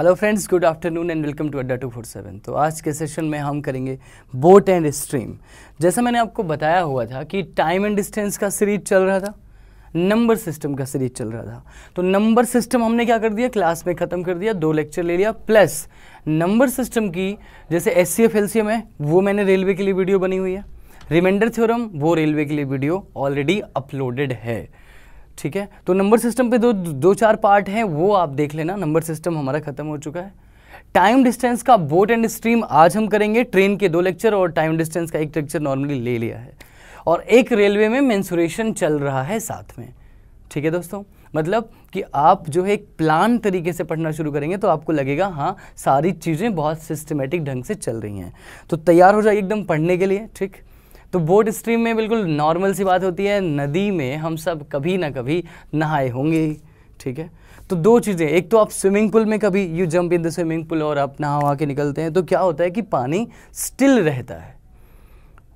Hello friends good afternoon and welcome to Adda two four seven तो आज के session में हम करेंगे बोट एंड स्ट्रीम जैसा मैंने आपको बताया हुआ था कि टाइम एंड डिस्टेंस का सीरीज चल रहा था नंबर सिस्टम का सीरीज चल रहा था तो नंबर सिस्टम हमने क्या कर दिया क्लास में ख़त्म कर दिया दो लेक्चर ले लिया प्लस नंबर सिस्टम की जैसे S C F L C M है वो मैंने रेलवे के लिए वीडियो बनी हुई है रिमाइंडर थ्योरम वो रेलवे के लिए वीडियो ऑलरेडी अपलोडेड है ठीक है तो नंबर सिस्टम पे दो दो चार पार्ट हैं वो आप देख लेना नंबर सिस्टम हमारा खत्म हो चुका है टाइम डिस्टेंस का बोट एंड स्ट्रीम आज हम करेंगे ट्रेन के दो लेक्चर और टाइम डिस्टेंस का एक लेक्चर नॉर्मली ले लिया है और एक रेलवे में मैंसुरेशन चल रहा है साथ में ठीक है दोस्तों मतलब कि आप जो है एक प्लान तरीके से पढ़ना शुरू करेंगे तो आपको लगेगा हाँ सारी चीज़ें बहुत सिस्टमेटिक ढंग से चल रही हैं तो तैयार हो जाइए एकदम पढ़ने के लिए ठीक तो बोट स्ट्रीम में बिल्कुल नॉर्मल सी बात होती है नदी में हम सब कभी ना कभी नहाए होंगे ठीक है तो दो चीज़ें एक तो आप स्विमिंग पूल में कभी you jump in the swimming pool और आप नहा वहा के निकलते हैं तो क्या होता है कि पानी स्टिल रहता है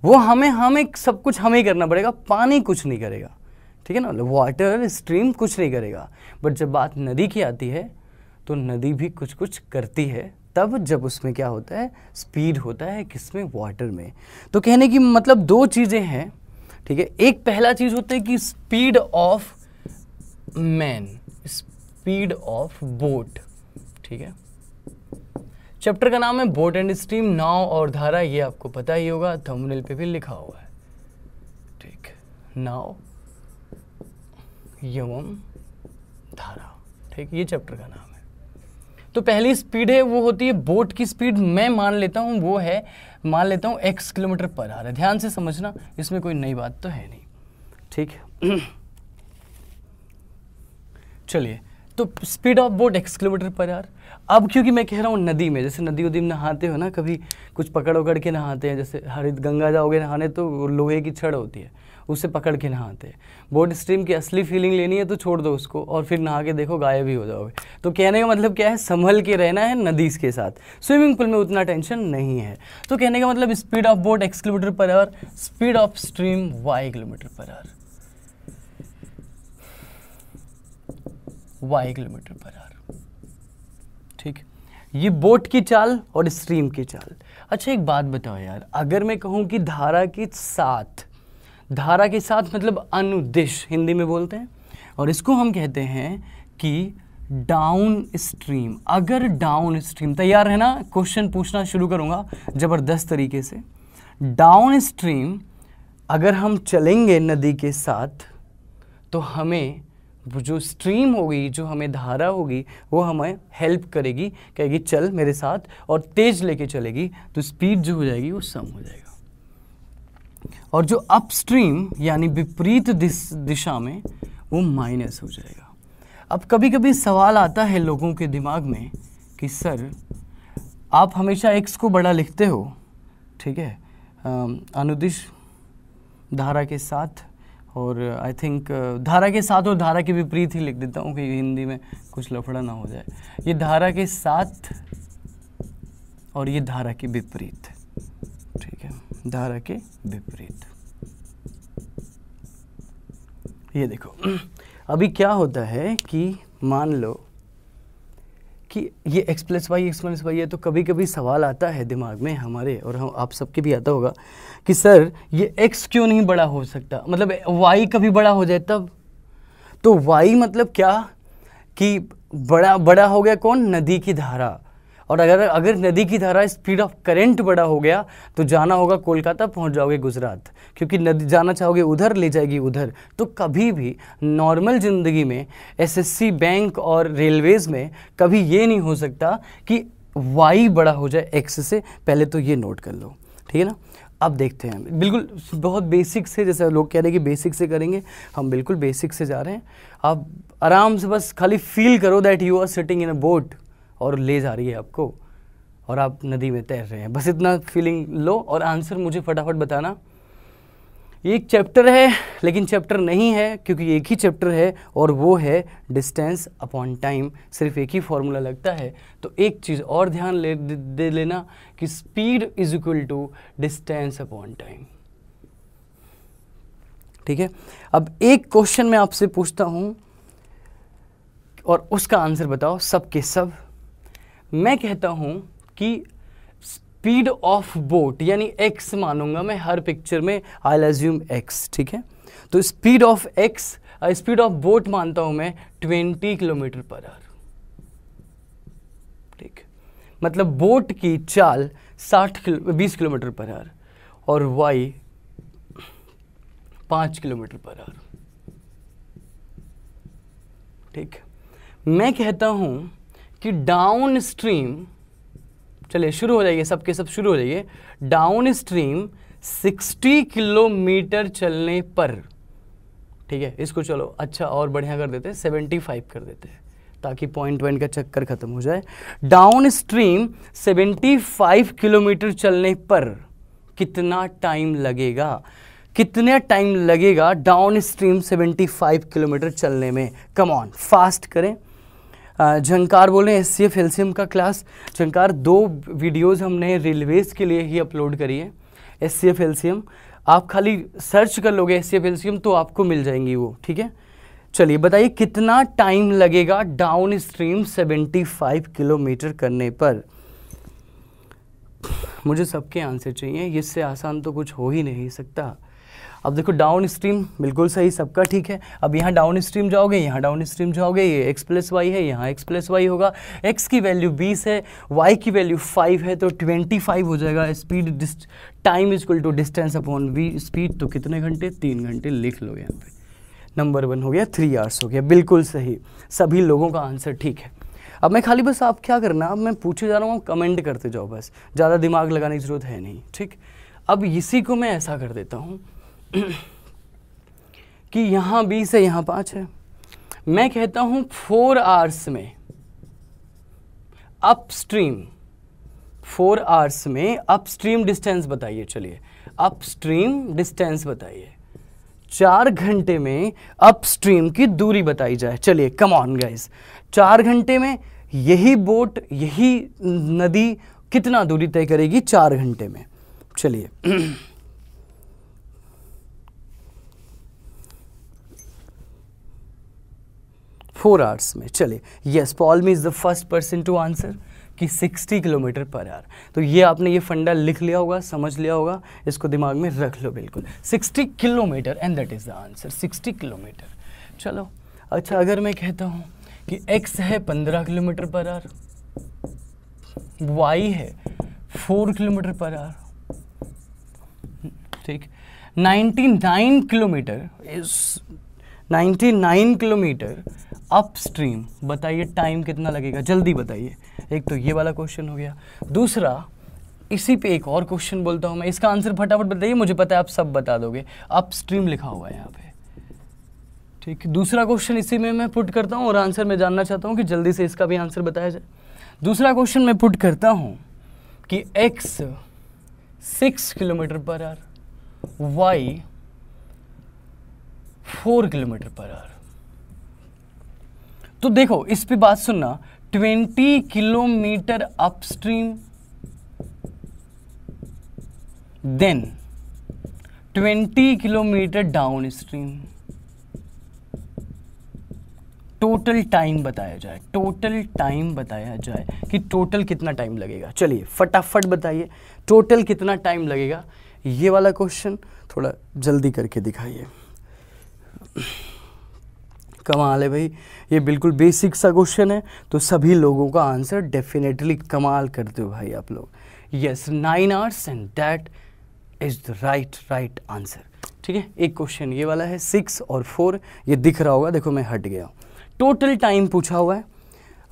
वो हमें हमें सब कुछ हमें ही करना पड़ेगा पानी कुछ नहीं करेगा ठीक है ना वाटर स्ट्रीम कुछ नहीं करेगा बट जब बात नदी की आती है तो नदी भी कुछ कुछ करती है तब जब उसमें क्या होता है स्पीड होता है किसमें वाटर में तो कहने की मतलब दो चीज़ें हैं ठीक है एक पहला चीज़ होता है कि speed of man speed of boat ठीक है चैप्टर का नाम है बोट एंड स्ट्रीम नाव और धारा ये आपको पता ही होगा थंबनेल पे भी लिखा हुआ है ठीक नाव यम धारा ठीक ये चैप्टर का नाम तो पहली स्पीड है वो होती है बोट की स्पीड मैं मान लेता हूँ वो है मान लेता हूँ एक्स किलोमीटर पर आ है ध्यान से समझना इसमें कोई नई बात तो है नहीं ठीक है चलिए तो speed of boat X kilometre per hour अब क्योंकि मैं कह रहा हूँ नदी में जैसे नदी उदी में नहाते हो ना कभी कुछ पकड़ उकड़ के नहाते हैं जैसे हरित गंगा जाओगे नहाने तो लोहे की छड़ होती है उसे पकड़ के नहाते हैं बोट स्ट्रीम की असली फीलिंग लेनी है तो छोड़ दो उसको और फिर नहा के देखो गायब ही हो जाओगे तो कहने का मतलब क्या है संभल के रहना है नदी के साथ स्विमिंग पूल में उतना टेंशन नहीं है तो कहने का मतलब speed of boat X kilometre per hour speed of stream Y kilometre per hour Y kilometre per hour ठीक ये बोट की चाल और स्ट्रीम की चाल अच्छा एक बात बताओ यार अगर मैं कहूँ कि धारा के साथ धारा के साथ मतलब अनुदिश हिंदी में बोलते हैं और इसको हम कहते हैं कि डाउन स्ट्रीम अगर डाउन स्ट्रीम तैयार है ना क्वेश्चन पूछना शुरू करूँगा ज़बरदस्त तरीके से डाउन स्ट्रीम अगर हम चलेंगे नदी के साथ तो हमें जो स्ट्रीम होगी जो हमें धारा होगी वो हमें हेल्प करेगी कहेगी चल मेरे साथ और तेज़ लेके चलेगी तो स्पीड जो हो जाएगी वो सम हो जाएगी और जो अपस्ट्रीम यानी विपरीत दिशा में वो माइनस हो जाएगा अब कभी कभी सवाल आता है लोगों के दिमाग में कि सर आप हमेशा एक्स को बड़ा लिखते हो ठीक है अनुदिश धारा के साथ और आई थिंक धारा के साथ और धारा के विपरीत ही लिख देता हूँ कि हिंदी में कुछ लफड़ा ना हो जाए ये धारा के साथ और ये धारा के विपरीत ठीक है धारा के विपरीत ये देखो अभी क्या होता है कि मान लो कि ये x plus Y x minus Y है तो कभी कभी सवाल आता है दिमाग में हमारे और हम आप सबके भी आता होगा कि सर ये एक्स क्यों नहीं बड़ा हो सकता मतलब वाई कभी बड़ा हो जाए तब तो वाई मतलब क्या कि बड़ा बड़ा हो गया कौन नदी की धारा और अगर अगर नदी की धारा स्पीड ऑफ करंट बड़ा हो गया तो जाना होगा कोलकाता पहुंच जाओगे गुजरात क्योंकि नदी जाना चाहोगे उधर ले जाएगी उधर तो कभी भी नॉर्मल ज़िंदगी में एसएससी बैंक और रेलवेज़ में कभी ये नहीं हो सकता कि वाई बड़ा हो जाए एक्स से पहले तो ये नोट कर लो ठीक है ना अब देखते हैं बिल्कुल बहुत बेसिक से जैसे लोग कह रहे हैं कि बेसिक से करेंगे हम बिल्कुल बेसिक से जा रहे हैं आप आराम से बस खाली फील करो that you are sitting in a boat और ले जा रही है आपको और आप नदी में तैर रहे हैं बस इतना फीलिंग लो और आंसर मुझे फटाफट बताना ये एक चैप्टर है लेकिन चैप्टर नहीं है क्योंकि एक ही चैप्टर है और वो है डिस्टेंस अपॉन टाइम सिर्फ एक ही फॉर्मूला लगता है तो एक चीज़ और ध्यान ले दे, दे लेना कि speed is equal to distance upon time ठीक है अब एक क्वेश्चन मैं आपसे पूछता हूँ और उसका आंसर बताओ सब के सब मैं कहता हूँ कि स्पीड ऑफ बोट यानी एक्स मानूंगा मैं हर पिक्चर में आई एज्यूम एक्स ठीक है तो speed of X speed of boat मानता हूं मैं ट्वेंटी किलोमीटर पर आर ठीक मतलब बोट की चाल साठ किलो बीस किलोमीटर पर आर और वाई 5 किलोमीटर पर आर ठीक मैं कहता हूं कि डाउन स्ट्रीम चलिए शुरू हो जाइए सबके सब शुरू हो जाइए डाउन स्ट्रीम सिक्सटी किलोमीटर चलने पर ठीक है इसको चलो अच्छा और बढ़िया कर देते हैं सेवेंटी फाइव कर देते हैं ताकि पॉइंट वाइन का चक्कर खत्म हो जाए downstream seventy five kilometre चलने पर कितना टाइम लगेगा कितने टाइम लगेगा downstream seventy five kilometre चलने में कम ऑन फास्ट करें झंकार बोल रहे हैं एस सी का क्लास झंकार दो वीडियोस हमने रेलवेज़ के लिए ही अपलोड करी है एस सी एफ आप खाली सर्च कर लोगे एस सी एफ तो आपको मिल जाएंगी वो ठीक है चलिए बताइए कितना टाइम लगेगा downstream seventy five kilometre करने पर मुझे सबके आंसर चाहिए इससे आसान तो कुछ हो ही नहीं सकता अब देखो डाउन स्ट्रीम बिल्कुल सही सबका ठीक है अब यहाँ डाउन स्ट्रीम जाओगे यहाँ डाउन स्ट्रीम जाओगे ये एक्स प्लस वाई है यहाँ एक्स प्लस वाई होगा एक्स की वैल्यू बीस है वाई की वैल्यू फाइव है तो ट्वेंटी फाइव हो जाएगा speed time is equal to distance upon वी स्पीड तो कितने घंटे तीन घंटे लिख लो यहाँ पे नंबर वन हो गया थ्री आवर्स हो गया बिल्कुल सही सभी लोगों का आंसर ठीक है अब मैं खाली बस आप क्या करना अब मैं पूछे जा रहा हूँ कमेंट करते जाओ बस ज़्यादा दिमाग लगाने की ज़रूरत है नहीं ठीक अब इसी को मैं ऐसा कर देता हूँ कि यहाँ बीस है यहाँ पाँच है मैं कहता हूँ फोर आर्स में अपस्ट्रीम फोर आवर्स में अपस्ट्रीम डिस्टेंस बताइए चलिए अपस्ट्रीम डिस्टेंस बताइए चार घंटे में अपस्ट्रीम की दूरी बताई जाए चलिए कम ऑन गाइस चार घंटे में यही बोट यही नदी कितना दूरी तय करेगी चार घंटे में चलिए फोर आवर्स में चलिए yes me is the first person to answer कि 60 किलोमीटर पर आर तो ये आपने ये फंडा लिख लिया होगा समझ लिया होगा इसको दिमाग में रख लो बिल्कुल 60 kilometre and that is the answer 60 kilometre चलो अच्छा अगर मैं कहता हूँ कि x है 15 किलोमीटर पर आर y है 4 किलोमीटर पर आवर ठीक 99 किलोमीटर इज 99 किलोमीटर अपस्ट्रीम बताइए टाइम कितना लगेगा जल्दी बताइए एक तो ये वाला क्वेश्चन हो गया दूसरा इसी पे एक और क्वेश्चन बोलता हूँ मैं इसका आंसर फटाफट बताइए मुझे पता है आप सब बता दोगे अपस्ट्रीम लिखा हुआ है यहाँ पे ठीक दूसरा क्वेश्चन इसी में मैं पुट करता हूँ और आंसर मैं जानना चाहता हूँ कि जल्दी से इसका भी आंसर बताया जाए दूसरा क्वेश्चन मैं पुट करता हूँ कि x six kilometre per hour y four kilometre per hour तो देखो इस पे बात सुनना 20 kilometre upstream then 20 kilometre down stream total time बताया जाए टोटल टाइम बताया जाए कि टोटल कितना टाइम लगेगा चलिए फटाफट बताइए टोटल कितना टाइम लगेगा ये वाला क्वेश्चन थोड़ा जल्दी करके दिखाइए कमाल है भाई ये बिल्कुल बेसिक सा क्वेश्चन है तो सभी लोगों का आंसर डेफिनेटली कमाल करते हो भाई आप लोग yes nine hours and that is the right right answer ठीक है एक क्वेश्चन ये वाला है सिक्स और फोर ये दिख रहा होगा देखो मैं हट गया टोटल टाइम पूछा हुआ है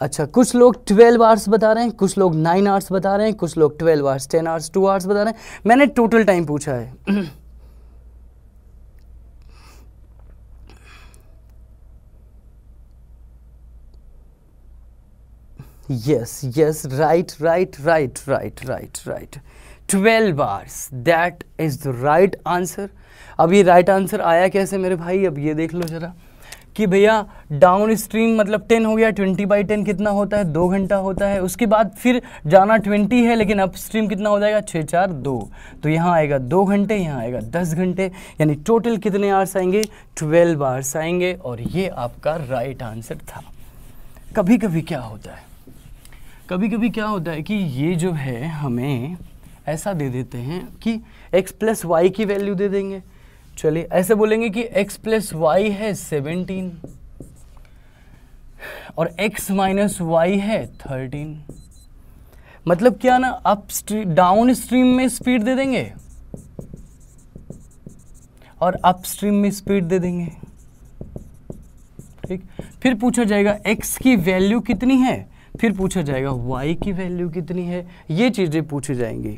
अच्छा कुछ लोग 12 आवर्स बता रहे हैं कुछ लोग 9 आवर्स बता रहे हैं कुछ लोग 12 आवर्स 10 आवर्स 2 आवर्स बता रहे हैं मैंने टोटल टाइम पूछा है yes yes right right right right right right 12 bars that is the right answer अब ये right answer आया कैसे मेरे भाई अब ये देख लो जरा कि भैया डाउन स्ट्रीम मतलब 10 हो गया 20 बाई टेन कितना होता है दो घंटा होता है उसके बाद फिर जाना 20 है लेकिन अप स्ट्रीम कितना हो जाएगा छः चार दो तो यहाँ आएगा दो घंटे यहाँ आएगा दस घंटे यानी टोटल कितने आर्स आएंगे 12 आर्स आएंगे और ये आपका राइट right आंसर था कभी कभी क्या होता है कभी कभी क्या होता है कि ये जो है हमें ऐसा दे देते हैं कि x प्लस वाई की वैल्यू दे देंगे चलिए ऐसे बोलेंगे कि x प्लस वाई है 17 और x माइनस वाई है थर्टीन मतलब क्या ना अप डाउन स्ट्रीम में स्पीड दे देंगे और अपस्ट्रीम में स्पीड दे देंगे ठीक फिर पूछा जाएगा x की वैल्यू कितनी है फिर पूछा जाएगा वाई की वैल्यू कितनी है ये चीज़ें पूछी जाएंगी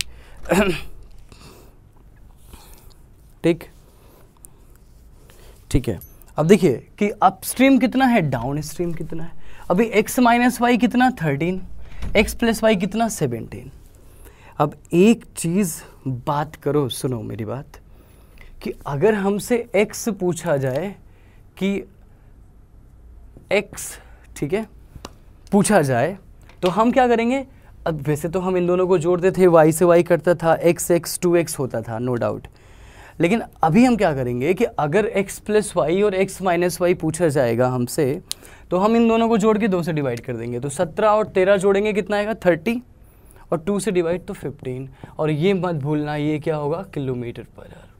ठीक ठीक है अब देखिए कि अपस्ट्रीम कितना है डाउन स्ट्रीम कितना है अभी एक्स माइनस वाई कितना थर्टीन एक्स प्लस वाई कितना सेवेंटीन अब एक चीज़ बात करो सुनो मेरी बात कि अगर हमसे एक्स पूछा जाए कि एक्स ठीक है पूछा जाए तो हम क्या करेंगे अब वैसे तो हम इन दोनों को जोड़ते थे वाई से वाई करता था एक्स एक्स टू एक्स होता था नो no डाउट लेकिन अभी हम क्या करेंगे कि अगर x प्लस वाई और x माइनस वाई पूछा जाएगा हमसे तो हम इन दोनों को जोड़ के दो से डिवाइड कर देंगे तो सत्रह और तेरह जोड़ेंगे कितना आएगा थर्टी और टू से डिवाइड तो फिफ्टीन और ये मत भूलना ये क्या होगा किलोमीटर पर आर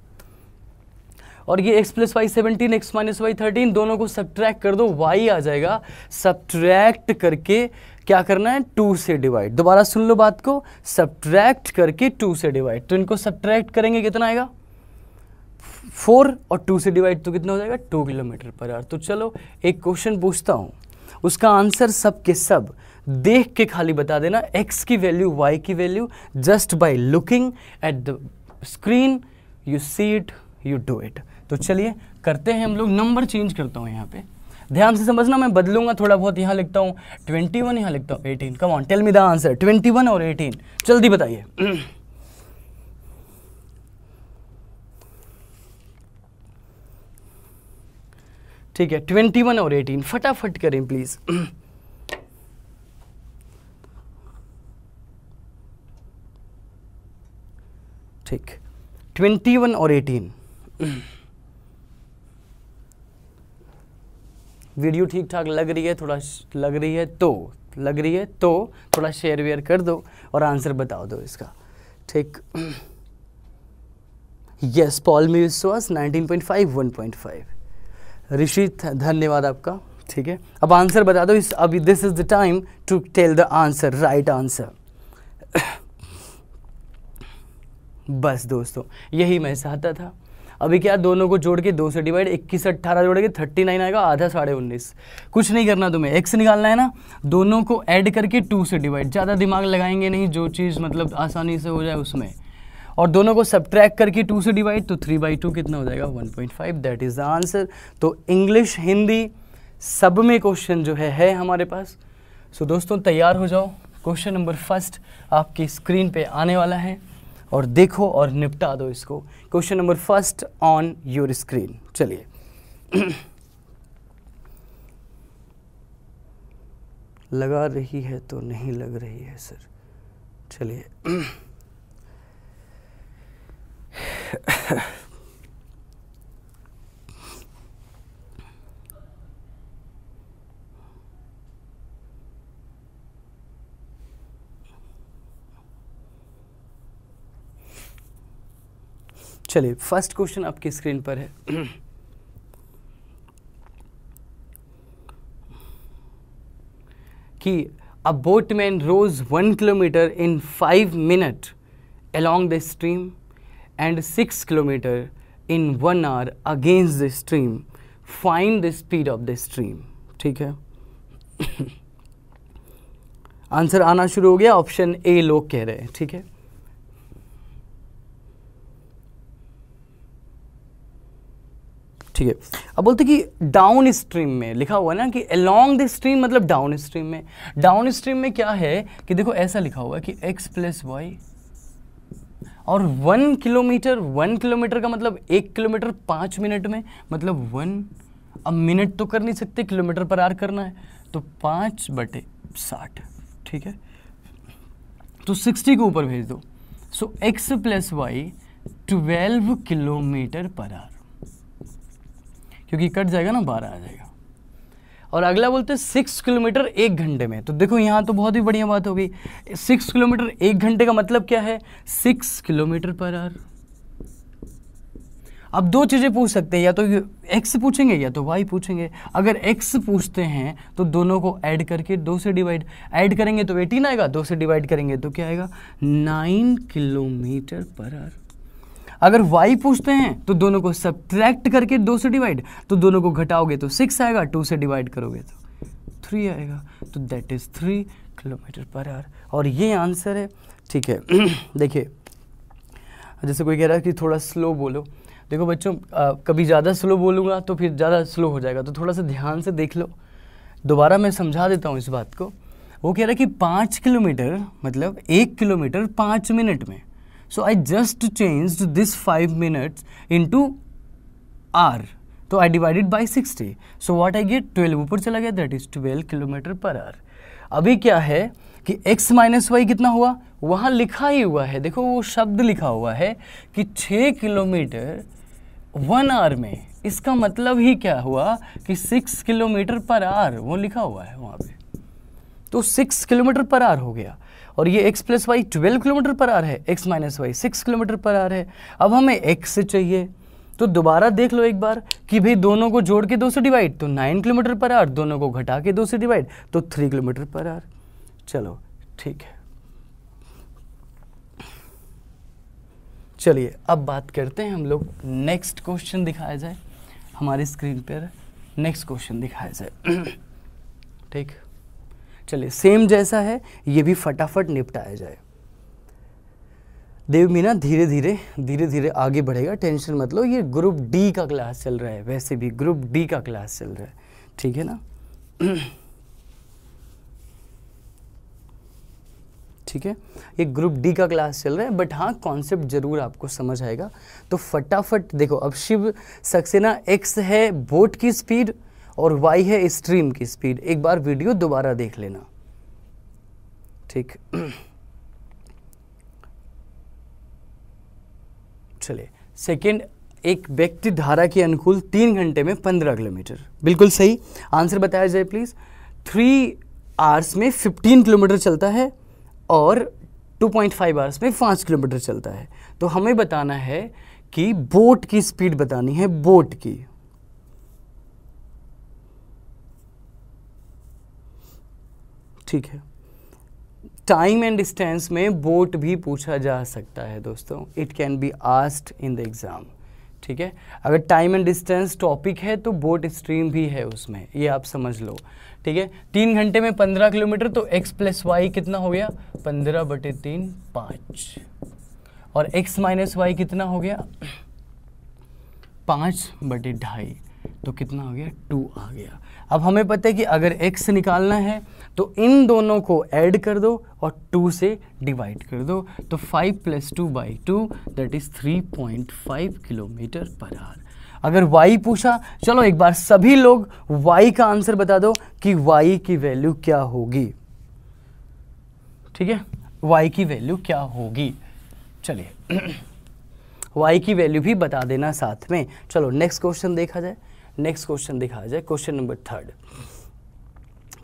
और ये x plus y seventeen x minus y thirteen दोनों को सब्ट्रैक्ट कर दो y आ जाएगा सब्ट्रैक्ट करके क्या करना है टू से डिवाइड दोबारा सुन लो बात को सब्ट्रैक्ट करके टू से डिवाइड तो इनको सब्ट्रैक्ट करेंगे कितना आएगा फोर और टू से डिवाइड तो कितना हो जाएगा टू किलोमीटर पर आर तो चलो एक क्वेश्चन पूछता हूँ उसका आंसर सब के सब देख के खाली बता देना x की वैल्यू y की value just by looking at the screen you see it you do it तो चलिए करते हैं हम लोग नंबर चेंज करता हूँ यहाँ पे ध्यान से समझना मैं बदलूंगा थोड़ा बहुत यहाँ लिखता हूँ ट्वेंटी वन यहाँ लिखता हूँ eighteen come on tell me the answer twenty one और एटीन जल्दी बताइए ठीक है ट्वेंटी वन और एटीन फटाफट करें प्लीज़ ठीक ट्वेंटी वन और एटीन वीडियो ठीक ठाक लग रही है थोड़ा लग रही है तो लग रही है तो थोड़ा शेयर वेयर कर दो और आंसर बता दो इसका ठीक यस पॉल मी विश्वास 19.5 1.5 ऋषि धन्यवाद आपका ठीक है अब आंसर बता दो इस अभी this is the time to tell the answer right answer बस दोस्तों यही मैं चाहता था अभी क्या दोनों को जोड़ के दो से डिवाइड इक्कीस अट्ठारह जोड़ेंगे थर्टी नाइन आएगा आधा साढ़े उन्नीस कुछ नहीं करना तुम्हें एक्स निकालना है ना दोनों को ऐड करके टू से डिवाइड ज़्यादा दिमाग लगाएंगे नहीं जो चीज़ मतलब आसानी से हो जाए उसमें और दोनों को सब्ट्रैक करके टू से डिवाइड तो थ्री बाई टू कितना हो जाएगा one point five that is the answer तो इंग्लिश हिंदी सब में क्वेश्चन जो है है हमारे पास सो दोस्तों तैयार हो जाओ क्वेश्चन नंबर फर्स्ट आपकी स्क्रीन पे आने वाला है और देखो और निपटा दो इसको question number first on your screen चलिए लगा रही है तो नहीं लग रही है सर चलिए चलिए फर्स्ट क्वेश्चन आपकी स्क्रीन पर है कि a boatman rows one kilometre in five minute along the stream and six kilometre in one hour against the stream find the speed of the stream ठीक है आंसर आना शुरू हो गया ऑप्शन ए लोग कह रहे हैं ठीक है ठीक है अब बोलते कि डाउन स्ट्रीम में लिखा हुआ है ना कि अलॉन्ग द स्ट्रीम मतलब डाउन स्ट्रीम में डाउन स्ट्रीम में क्या है कि देखो ऐसा लिखा हुआ है कि एक्स प्लस वाई और वन किलोमीटर वन किलोमीटर का मतलब एक किलोमीटर पाँच मिनट में मतलब वन अब मिनट तो कर नहीं सकते किलोमीटर पर आर करना है तो पाँच बटे साठ ठीक है तो सिक्सटी के ऊपर भेज दो so x plus y twelve kilometre per hour क्योंकि कट जाएगा ना बारह आ जाएगा और अगला बोलते हैं सिक्स किलोमीटर एक घंटे में तो देखो यहाँ तो बहुत ही बढ़िया बात हो गई सिक्स किलोमीटर एक घंटे का मतलब क्या है सिक्स किलोमीटर पर आर अब दो चीज़ें पूछ सकते हैं या तो एक्स पूछेंगे या तो वाई पूछेंगे अगर एक्स पूछते हैं तो दोनों को ऐड करके दो से डिवाइड ऐड करेंगे तो एटीन आएगा दो से डिवाइड करेंगे तो क्या आएगा नाइन किलोमीटर पर आर अगर वाई पूछते हैं तो दोनों को सब्ट्रैक्ट करके दो से डिवाइड तो दोनों को घटाओगे तो सिक्स आएगा टू से डिवाइड करोगे तो थ्री आएगा तो that is three kilometre per hour और ये आंसर है ठीक है देखिए जैसे कोई कह रहा है कि थोड़ा स्लो बोलो देखो बच्चों आ, कभी ज़्यादा स्लो बोलूँगा तो फिर ज़्यादा स्लो हो जाएगा तो थोड़ा सा ध्यान से देख लो दोबारा मैं समझा देता हूँ इस बात को वो कह रहा है कि पाँच किलोमीटर मतलब एक किलोमीटर पाँच मिनट में I just change this five 5 into hour तो I divided by sixty so what I get twelve ऊपर चला गया that is twelve kilometre per hour अभी क्या है कि x माइनस वाई कितना हुआ वहाँ लिखा ही हुआ है देखो वो शब्द लिखा हुआ है कि छ किलोमीटर वन आर में इसका मतलब ही क्या हुआ कि सिक्स किलोमीटर पर आवर वो लिखा हुआ है वहाँ पे तो सिक्स किलोमीटर पर आर हो गया और ये x plus y twelve kilometre per hour है x minus y six kilometre per hour है अब हमें एक्स चाहिए तो दोबारा देख लो एक बार कि भाई दोनों को जोड़ के दो से डिवाइड तो नाइन किलोमीटर पर आर दोनों को घटा के दो से डिवाइड तो थ्री किलोमीटर पर आर चलो ठीक है चलिए अब बात करते हैं हम लोग नेक्स्ट क्वेश्चन दिखाया जाए हमारी स्क्रीन पर नेक्स्ट क्वेश्चन दिखाया जाए ठीक चलिए सेम जैसा है ये भी फटाफट निपटाया जाए देव मीना धीरे धीरे धीरे धीरे आगे बढ़ेगा टेंशन मतलब ये ग्रुप डी का क्लास चल रहा है वैसे भी ग्रुप डी का क्लास चल रहा है ठीक है ना ठीक है ये ग्रुप डी का क्लास चल रहा है बट हाँ कॉन्सेप्ट जरूर आपको समझ आएगा तो फटाफट देखो अब शिव सक्सेना एक्स है बोट की स्पीड और वाई है स्ट्रीम की स्पीड एक बार वीडियो दोबारा देख लेना ठीक चले सेकंड एक व्यक्ति धारा के अनुकूल तीन घंटे में पंद्रह किलोमीटर बिल्कुल सही आंसर बताया जाए प्लीज़ थ्री आवर्स में फिफ्टीन किलोमीटर चलता है और टू पॉइंट फाइव आवर्स में पाँच किलोमीटर चलता है तो हमें बताना है कि बोट की स्पीड बतानी है बोट की ठीक है टाइम एंड डिस्टेंस में बोट भी पूछा जा सकता है दोस्तों it can be asked in the exam ठीक है अगर टाइम एंड डिस्टेंस टॉपिक है तो बोट स्ट्रीम भी है उसमें ये आप समझ लो ठीक है तीन घंटे में पंद्रह किलोमीटर तो एक्स प्लस वाई कितना हो गया पंद्रह बटे तीन पाँच और एक्स माइनस वाई कितना हो गया पाँच बटे ढाई तो कितना हो गया टू आ गया अब हमें पता है कि अगर एक्स निकालना है तो इन दोनों को ऐड कर दो और टू से डिवाइड कर दो तो five plus two by two that is three point five kilometre per hour अगर y पूछा चलो एक बार सभी लोग y का आंसर बता दो कि y की वैल्यू क्या होगी ठीक है y की वैल्यू क्या होगी चलिए y की वैल्यू भी बता देना साथ में चलो नेक्स्ट क्वेश्चन देखा जाए नेक्स्ट क्वेश्चन दिखाया जाए क्वेश्चन नंबर थर्ड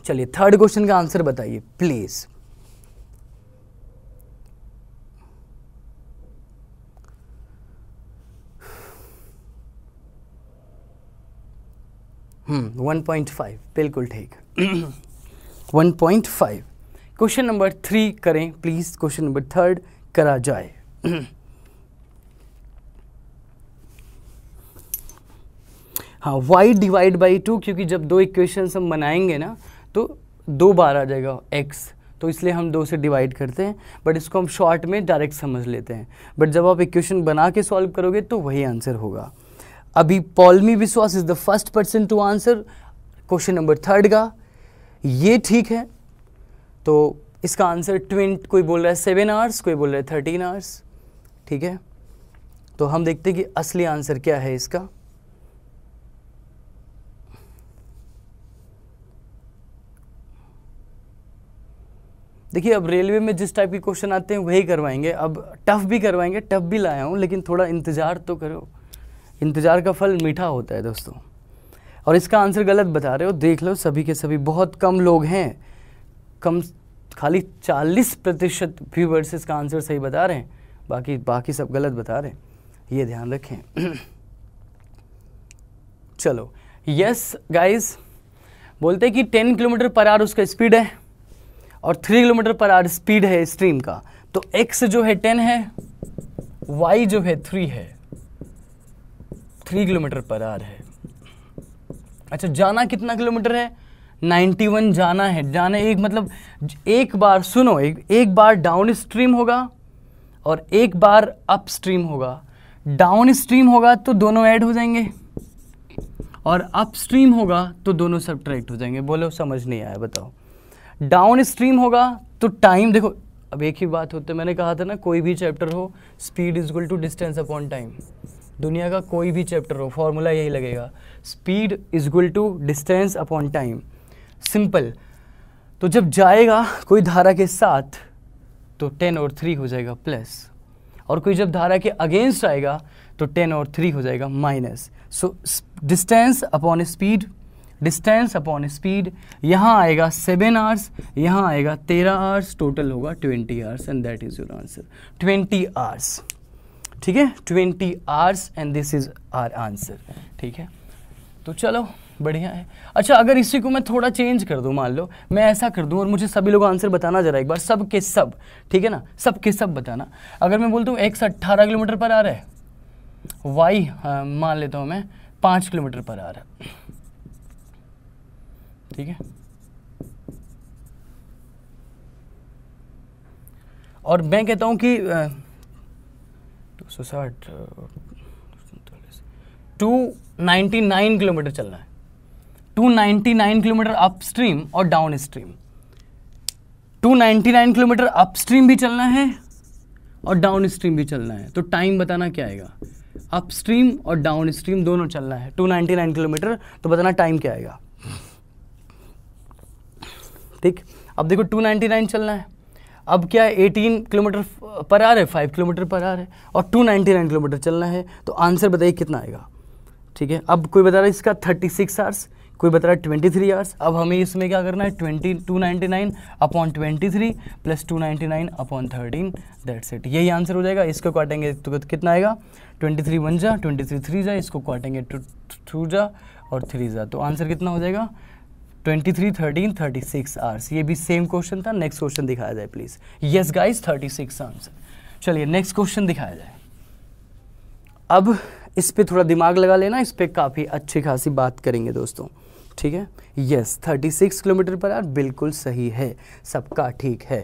चलिए थर्ड क्वेश्चन का आंसर बताइए प्लीज वन पॉइंट फाइव बिल्कुल ठीक one point five question number three करें प्लीज़ क्वेश्चन नंबर थर्ड करा जाए हाँ वाई डिवाइड बाई टू क्योंकि जब दो इक्वेशन हम बनाएंगे ना तो दो बार आ जाएगा एक्स तो इसलिए हम दो से डिवाइड करते हैं बट इसको हम शॉर्ट में डायरेक्ट समझ लेते हैं बट जब आप इक्वेशन बना के सॉल्व करोगे तो वही आंसर होगा अभी Paulami Biswas is the first person to answer question number third का ये ठीक है तो इसका आंसर ट्वेंट कोई बोल रहा है सेवन आवर्स कोई बोल रहा है थर्टीन आवर्स ठीक है तो हम देखते हैं कि असली आंसर क्या है इसका देखिए अब रेलवे में जिस टाइप के क्वेश्चन आते हैं वही करवाएंगे अब टफ भी करवाएंगे टफ भी लाया हूँ लेकिन थोड़ा इंतज़ार तो करो इंतज़ार का फल मीठा होता है दोस्तों और इसका आंसर गलत बता रहे हो देख लो सभी के सभी बहुत कम लोग हैं कम खाली 40 प्रतिशत व्यूवर्स इसका आंसर सही बता रहे हैं बाकी बाकी सब गलत बता रहे हैं ये ध्यान रखें चलो यस गाइस बोलते हैं कि 10 किलोमीटर पर आर उसका स्पीड है और three kilometre per hour speed है स्ट्रीम का तो एक्स जो है टेन है वाई जो है थ्री है थ्री किलोमीटर पर आर है अच्छा जाना कितना किलोमीटर है 91 जाना है जाना एक मतलब एक बार सुनो एक एक बार डाउन स्ट्रीम होगा और एक बार अप स्ट्रीम होगा डाउन स्ट्रीम होगा तो दोनों ऐड हो जाएंगे और अप स्ट्रीम होगा तो दोनों सब हो जाएंगे बोलो समझ नहीं आया बताओ डाउन स्ट्रीम होगा तो टाइम देखो अब एक ही बात होती है मैंने कहा था ना कोई भी चैप्टर हो speed equal to distance upon time दुनिया का कोई भी चैप्टर हो फॉर्मूला यही लगेगा speed is equal to distance upon time simple तो जब जाएगा कोई धारा के साथ तो टेन और थ्री हो जाएगा प्लस और कोई जब धारा के अगेंस्ट आएगा तो टेन और थ्री हो जाएगा minus so distance upon speed distance upon speed यहाँ आएगा सेवन आवर्स यहाँ आएगा तेरह आवर्स टोटल होगा twenty hours and that is your answer twenty hours ठीक है twenty hours and this is our answer ठीक है तो चलो बढ़िया है अच्छा अगर इसी को मैं थोड़ा चेंज कर दूँ मान लो मैं ऐसा कर दूँ और मुझे सभी लोग आंसर बताना ज़रा एक बार सब के सब ठीक है ना सब के सब बताना अगर मैं बोलता हूँ एक्स अट्ठारह किलोमीटर पर आ रहा है वाई हाँ, मान लेता हूँ मैं पाँच किलोमीटर पर आ रहा है ठीक है और मैं कहता हूं कि टू सौ साठ टू नाइन्टी नाइन किलोमीटर चलना है two ninety nine kilometre upstream और down stream two ninety nine kilometre upstream भी चलना है और डाउन स्ट्रीम भी चलना है तो टाइम बताना क्या आएगा अपस्ट्रीम और डाउन स्ट्रीम दोनों चलना है टू नाइन्टी नाइन किलोमीटर तो बताना टाइम क्या आएगा ठीक अब देखो 299 चलना है अब क्या है 18 किलोमीटर पर आर है 5 किलोमीटर पर आर है और 299 किलोमीटर चलना है तो आंसर बताइए कितना आएगा ठीक है अब कोई बता रहा है इसका 36 सिक्स आवर्स कोई बता रहा है ट्वेंटी थ्री आवर्स अब हमें इसमें क्या करना है twenty two ninety nine upon twenty three plus two ninety nine upon thirteen that's it यही आंसर हो जाएगा इसको काटेंगे तो कितना आएगा ट्वेंटी थ्री वन जा ट्वेंटी थ्री थ्री जा इसको काटेंगे टू तो टू जा और थ्री जा तो आंसर कितना हो जाएगा twenty three thirteen thirty six hours ये भी सेम क्वेश्चन था नेक्स्ट क्वेश्चन दिखाया जाए please yes guys thirty six answer चलिए नेक्स्ट क्वेश्चन दिखाया जाए अब इस पर थोड़ा दिमाग लगा लेना इस पर काफ़ी अच्छी खासी बात करेंगे दोस्तों ठीक है yes thirty six kilometre per hour बिल्कुल सही है सबका ठीक है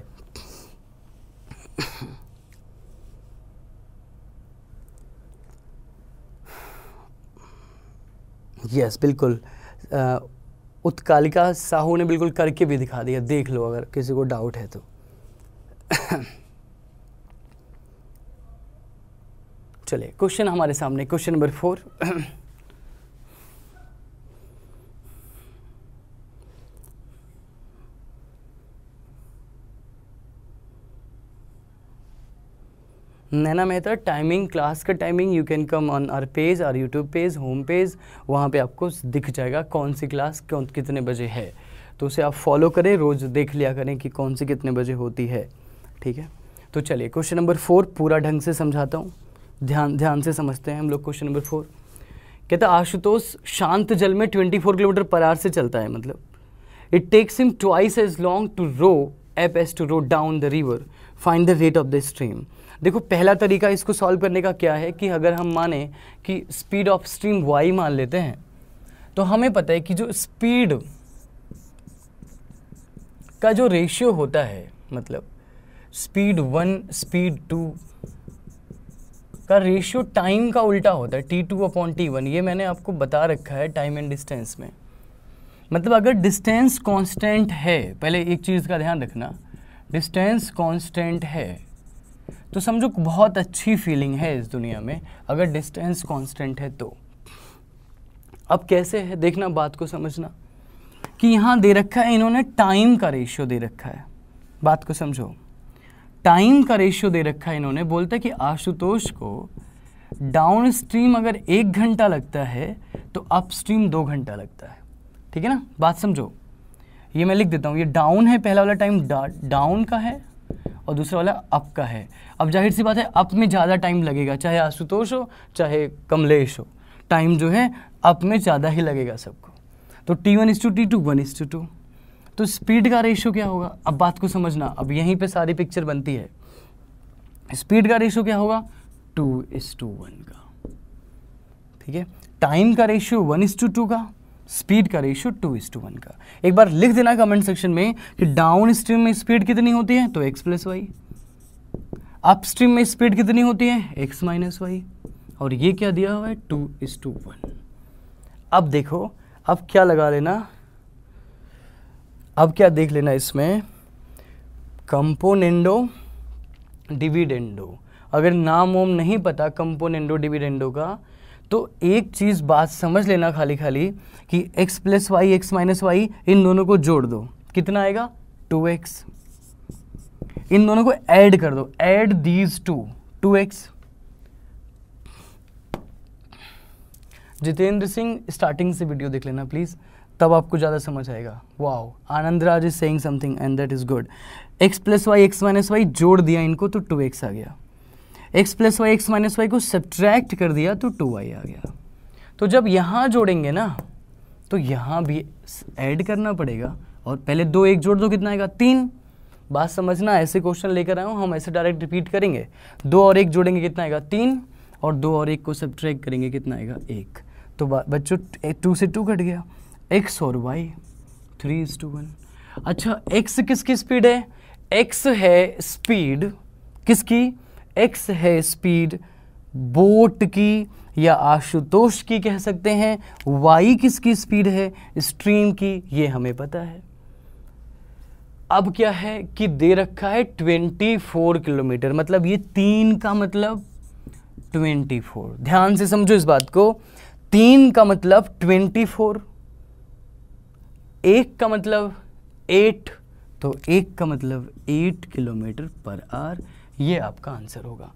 यस yes, बिल्कुल uh, उत्कालिका साहू ने बिल्कुल करके भी दिखा दिया देख लो अगर किसी को डाउट है तो चलिए क्वेश्चन हमारे सामने question number four Naina Mehta timing class का timing you can come on our page our YouTube page home page वहाँ पे आपको दिख जाएगा कौन सी क्लास कौन कितने बजे है तो उसे आप फॉलो करें रोज़ देख लिया करें कि कौन सी कितने बजे होती है ठीक है तो चलिए क्वेश्चन नंबर फोर पूरा ढंग से समझाता हूँ ध्यान ध्यान से समझते हैं हम लोग क्वेश्चन नंबर फोर कहता आशुतोष शांत जल में twenty four kilometre per hour से चलता है मतलब it takes him twice as long to row up as to row down the river find the rate of the stream देखो पहला तरीका इसको सॉल्व करने का क्या है कि अगर हम माने कि स्पीड ऑफ स्ट्रीम वाई मान लेते हैं तो हमें पता है कि जो स्पीड का जो रेशियो होता है मतलब स्पीड वन स्पीड टू का रेशियो टाइम का उल्टा होता है T two upon T one ये मैंने आपको बता रखा है टाइम एंड डिस्टेंस में मतलब अगर डिस्टेंस कांस्टेंट है पहले एक चीज़ का ध्यान रखना डिस्टेंस कांस्टेंट है तो समझो बहुत अच्छी फीलिंग है इस दुनिया में अगर डिस्टेंस कांस्टेंट है तो अब कैसे है देखना बात को समझना कि यहाँ दे रखा है इन्होंने टाइम का रेशियो दे रखा है बात को समझो टाइम का रेशियो दे रखा है इन्होंने बोलता है कि आशुतोष को डाउन स्ट्रीम अगर एक घंटा लगता है तो अप स्ट्रीम दो घंटा लगता है ठीक है ना बात समझो ये मैं लिख देता हूँ ये डाउन है पहला वाला टाइम डाउन का है और दूसरा वाला अप का है अब जाहिर सी बात है अप में ज़्यादा टाइम लगेगा चाहे आशुतोष हो चाहे कमलेश हो टाइम जो है अप में ज़्यादा ही लगेगा सबको तो T one is to T two one is to two तो स्पीड का रेशो क्या होगा अब बात को समझना अब यहीं पे सारी पिक्चर बनती है स्पीड का रेशो क्या होगा टू इस टू वन का ठीक है टाइम का ratio one is to two का स्पीड का ratio two is to one का एक बार लिख देना कमेंट सेक्शन में कि डाउन स्ट्रीम में स्पीड कितनी होती है तो x plus y up stream में स्पीड कितनी होती है एक्स माइनस वाई और ये क्या दिया हुआ है टू इज टू वन अब देखो अब क्या लगा लेना अब क्या देख लेना इसमें कंपोनेंडो डिविडेंडो अगर नाम वोम नहीं पता कंपोनेंडो डिविडेंडो का तो एक चीज़ बात समझ लेना खाली खाली कि x plus Y x minus y इन दोनों को जोड़ दो कितना आएगा 2x इन दोनों को ऐड कर दो add these to two x Jitendra Singh starting से वीडियो देख लेना प्लीज़ तब आपको ज़्यादा समझ आएगा wow Anand Raj is saying something and that is good x plus Y x minus y जोड़ दिया इनको तो टू एक्स आ गया x plus Y x minus y को सब्ट्रैक्ट कर दिया तो टू वाई आ गया तो जब यहाँ जोड़ेंगे ना तो यहाँ भी ऐड करना पड़ेगा और पहले दो एक जोड़ दो कितना आएगा तीन बात समझना ऐसे क्वेश्चन लेकर आया हूँ हम ऐसे डायरेक्ट रिपीट करेंगे दो और एक जोड़ेंगे कितना आएगा तीन और दो और एक को सब्ट्रैक्ट करेंगे कितना आएगा एक तो बच्चों टू से टू कट गया एक्स और y three is to one अच्छा एक्स किसकी स्पीड है एक्स है स्पीड किसकी एक्स है स्पीड बोट की या आशुतोष की कह सकते हैं वाई किसकी स्पीड है स्ट्रीम की ये हमें पता है अब क्या है कि दे रखा है 24 किलोमीटर मतलब ये तीन का मतलब 24 ध्यान से समझो इस बात को तीन का मतलब 24 एक का मतलब एट तो एक का मतलब एट किलोमीटर पर आर ये आपका आंसर होगा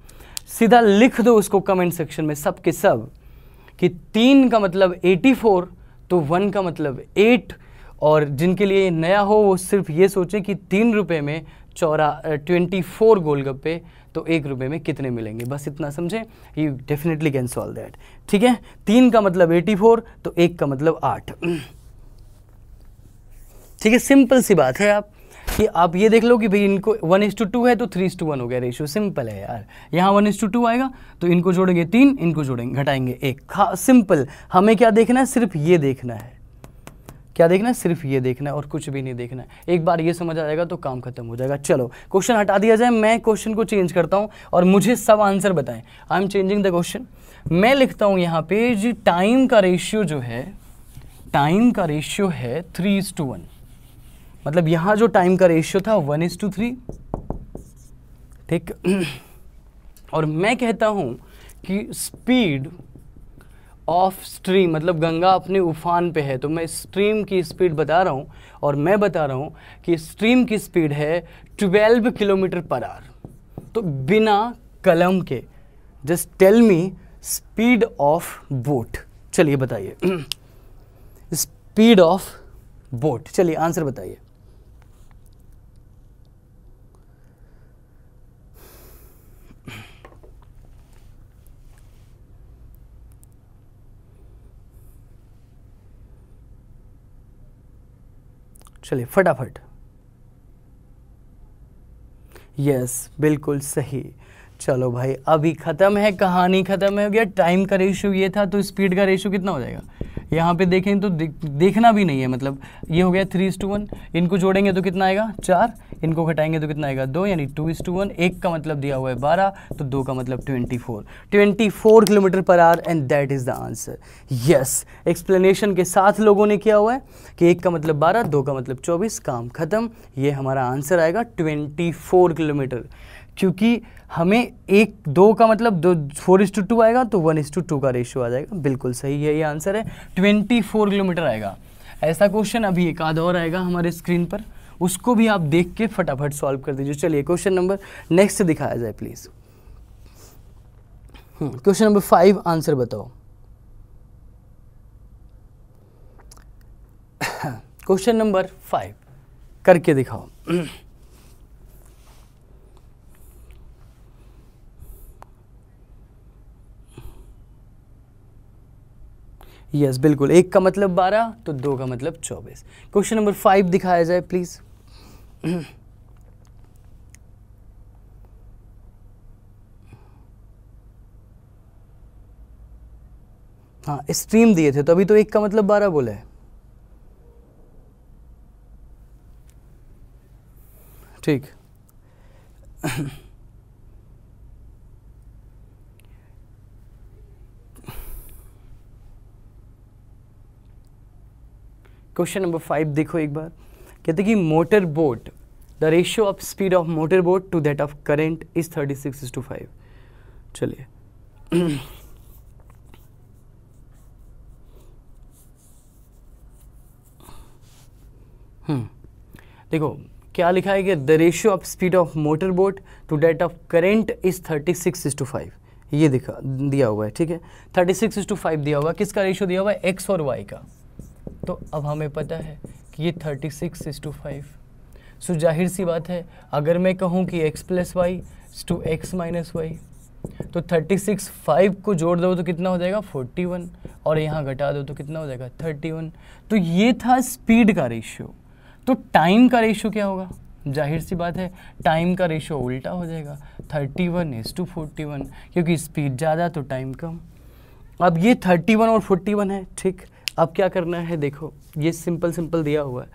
सीधा लिख दो उसको कमेंट सेक्शन में सब के सब कि तीन का मतलब 84 तो वन का मतलब एट और जिनके लिए नया हो वो सिर्फ ये सोचें कि तीन रुपये में चौरा ट्वेंटी फोर गोलगप्पे तो एक रुपये में कितने मिलेंगे बस इतना समझें you definitely can solve that ठीक है तीन का मतलब एटी फोर तो एक का मतलब आठ ठीक है सिंपल सी बात है आप कि आप ये देख लो कि भाई इनको वन इज टू टू है तो थ्री इज टू वन हो गया रेशियो सिंपल है यार यहाँ वन इज टू टू आएगा तो इनको जोड़ेंगे तीन इनको जोड़ेंगे घटाएंगे एक सिंपल हमें क्या देखना है सिर्फ ये देखना है क्या देखना है सिर्फ ये देखना है और कुछ भी नहीं देखना है एक बार ये समझ आ जाएगा तो काम खत्म हो जाएगा चलो क्वेश्चन हटा दिया जाए मैं क्वेश्चन को चेंज करता हूँ और मुझे सब आंसर बताएं I am changing the question मैं लिखता हूँ यहाँ पे जी टाइम का रेशियो जो है टाइम का रेशियो है थ्री इज टू वन मतलब यहाँ जो टाइम का रेशियो था वन इज टू थ्री ठीक और मैं कहता हूं कि स्पीड ऑफ स्ट्रीम मतलब गंगा अपने उफान पे है तो मैं स्ट्रीम की स्पीड बता रहा हूं और मैं बता रहा हूं कि स्ट्रीम की स्पीड है 12 किलोमीटर पर आर तो बिना कलम के just tell me speed of boat चलिए बताइए स्पीड ऑफ बोट चलिए आंसर बताइए चलिए फटाफट यस बिल्कुल सही चलो भाई अभी ख़त्म है कहानी ख़त्म है हो गया टाइम का रेशू ये था तो स्पीड का रेशू कितना हो जाएगा यहाँ पे देखें तो दे, देखना भी नहीं है मतलब ये हो गया थ्री इज टू वन इनको जोड़ेंगे तो कितना आएगा चार इनको घटाएंगे तो कितना आएगा दो यानी टू इज टू वन एक का मतलब दिया हुआ है बारह तो दो का मतलब twenty four twenty four kilometre per hour and that is the answer yes explanation के साथ लोगों ने किया हुआ है कि एक का मतलब बारह दो का मतलब चौबीस काम ख़त्म ये हमारा आंसर आएगा ट्वेंटी फोर किलोमीटर क्योंकि हमें एक दो का मतलब दो फोर इस टू टू आएगा तो वन इस टू टू का रेशियो आ जाएगा बिल्कुल सही है ये आंसर है ट्वेंटी फोर किलोमीटर आएगा ऐसा क्वेश्चन अभी एक आध और आएगा हमारे स्क्रीन पर उसको भी आप देख के फटाफट सॉल्व कर दीजिए चलिए क्वेश्चन नंबर नेक्स्ट दिखाया जाए please question number five answer बताओ क्वेश्चन नंबर फाइव करके दिखाओ यस yes, बिल्कुल एक का मतलब बारह तो दो का मतलब चौबीस क्वेश्चन नंबर फाइव दिखाया जाए प्लीज़ हाँ स्ट्रीम दिए थे तो अभी तो एक का मतलब बारह बोला है ठीक क्वेश्चन नंबर फाइव देखो एक बार कहते कि motor boat the ratio of speed of motor boat to that of current is thirty six is to five चलिए हम्म। देखो क्या लिखा है कि the ratio of speed of motor boat to that of current is thirty six is to five ये दिखा दिया हुआ है ठीक है thirty six is to five दिया हुआ किसका रेशियो दिया हुआ है एक्स और वाई का तो अब हमें पता है कि ये thirty six is to five so जाहिर सी बात है अगर मैं कहूँ कि x plus y to x minus y तो थर्टी सिक्स फाइव को जोड़ दो तो कितना हो जाएगा फोर्टी वन और यहाँ घटा दो तो कितना हो जाएगा थर्टी वन तो ये था स्पीड का रेशियो तो टाइम का रेशियो क्या होगा जाहिर सी बात है टाइम का रेशियो उल्टा हो जाएगा thirty one S to forty one क्योंकि स्पीड ज़्यादा तो टाइम कम अब ये थर्टी वन और फोर्टी वन है ठीक अब क्या करना है देखो ये सिंपल सिंपल दिया हुआ है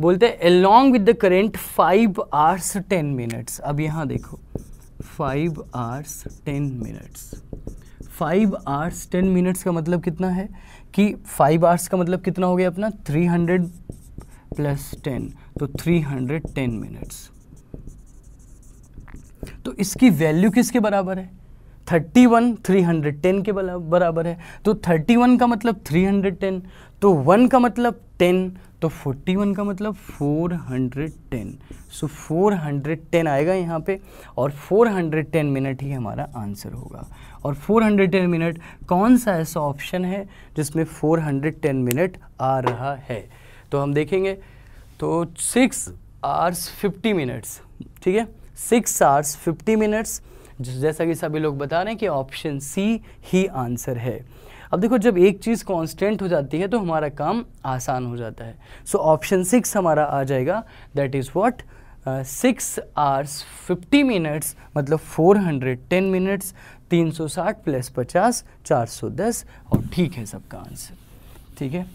बोलते हैं along with the current five hours ten minutes अब यहाँ देखो five hours ten minutes five hours ten minutes का मतलब कितना है कि फाइव आवर्स का मतलब कितना हो गया अपना थ्री हंड्रेड प्लस टेन तो थ्री हंड्रेड टेन मिनट्स तो इसकी वैल्यू किसके बराबर है thirty one three hundred ten के बराबर है तो थर्टी वन का मतलब थ्री हंड्रेड टेन तो वन का मतलब टेन तो फोर्टी वन का मतलब four hundred ten so four hundred ten आएगा यहाँ पे और फोर हंड्रेड टेन मिनट ही हमारा आंसर होगा और फोर हंड्रेड टेन मिनट कौन सा ऐसा ऑप्शन है जिसमें फोर हंड्रेड टेन मिनट आ रहा है तो हम देखेंगे तो सिक्स आवर्स फिफ्टी मिनट्स ठीक है सिक्स आवर्स फिफ्टी मिनट्स जैसा कि सभी लोग बता रहे हैं कि ऑप्शन सी ही आंसर है अब देखो जब एक चीज़ कांस्टेंट हो जाती है तो हमारा काम आसान हो जाता है सो ऑप्शन सिक्स हमारा आ जाएगा that is what six hours fifty minutes मतलब फोर हंड्रेड टेन मिनट्स तीन सौ साठ प्लस पचास चार सौ दस और ठीक है सबका आंसर ठीक है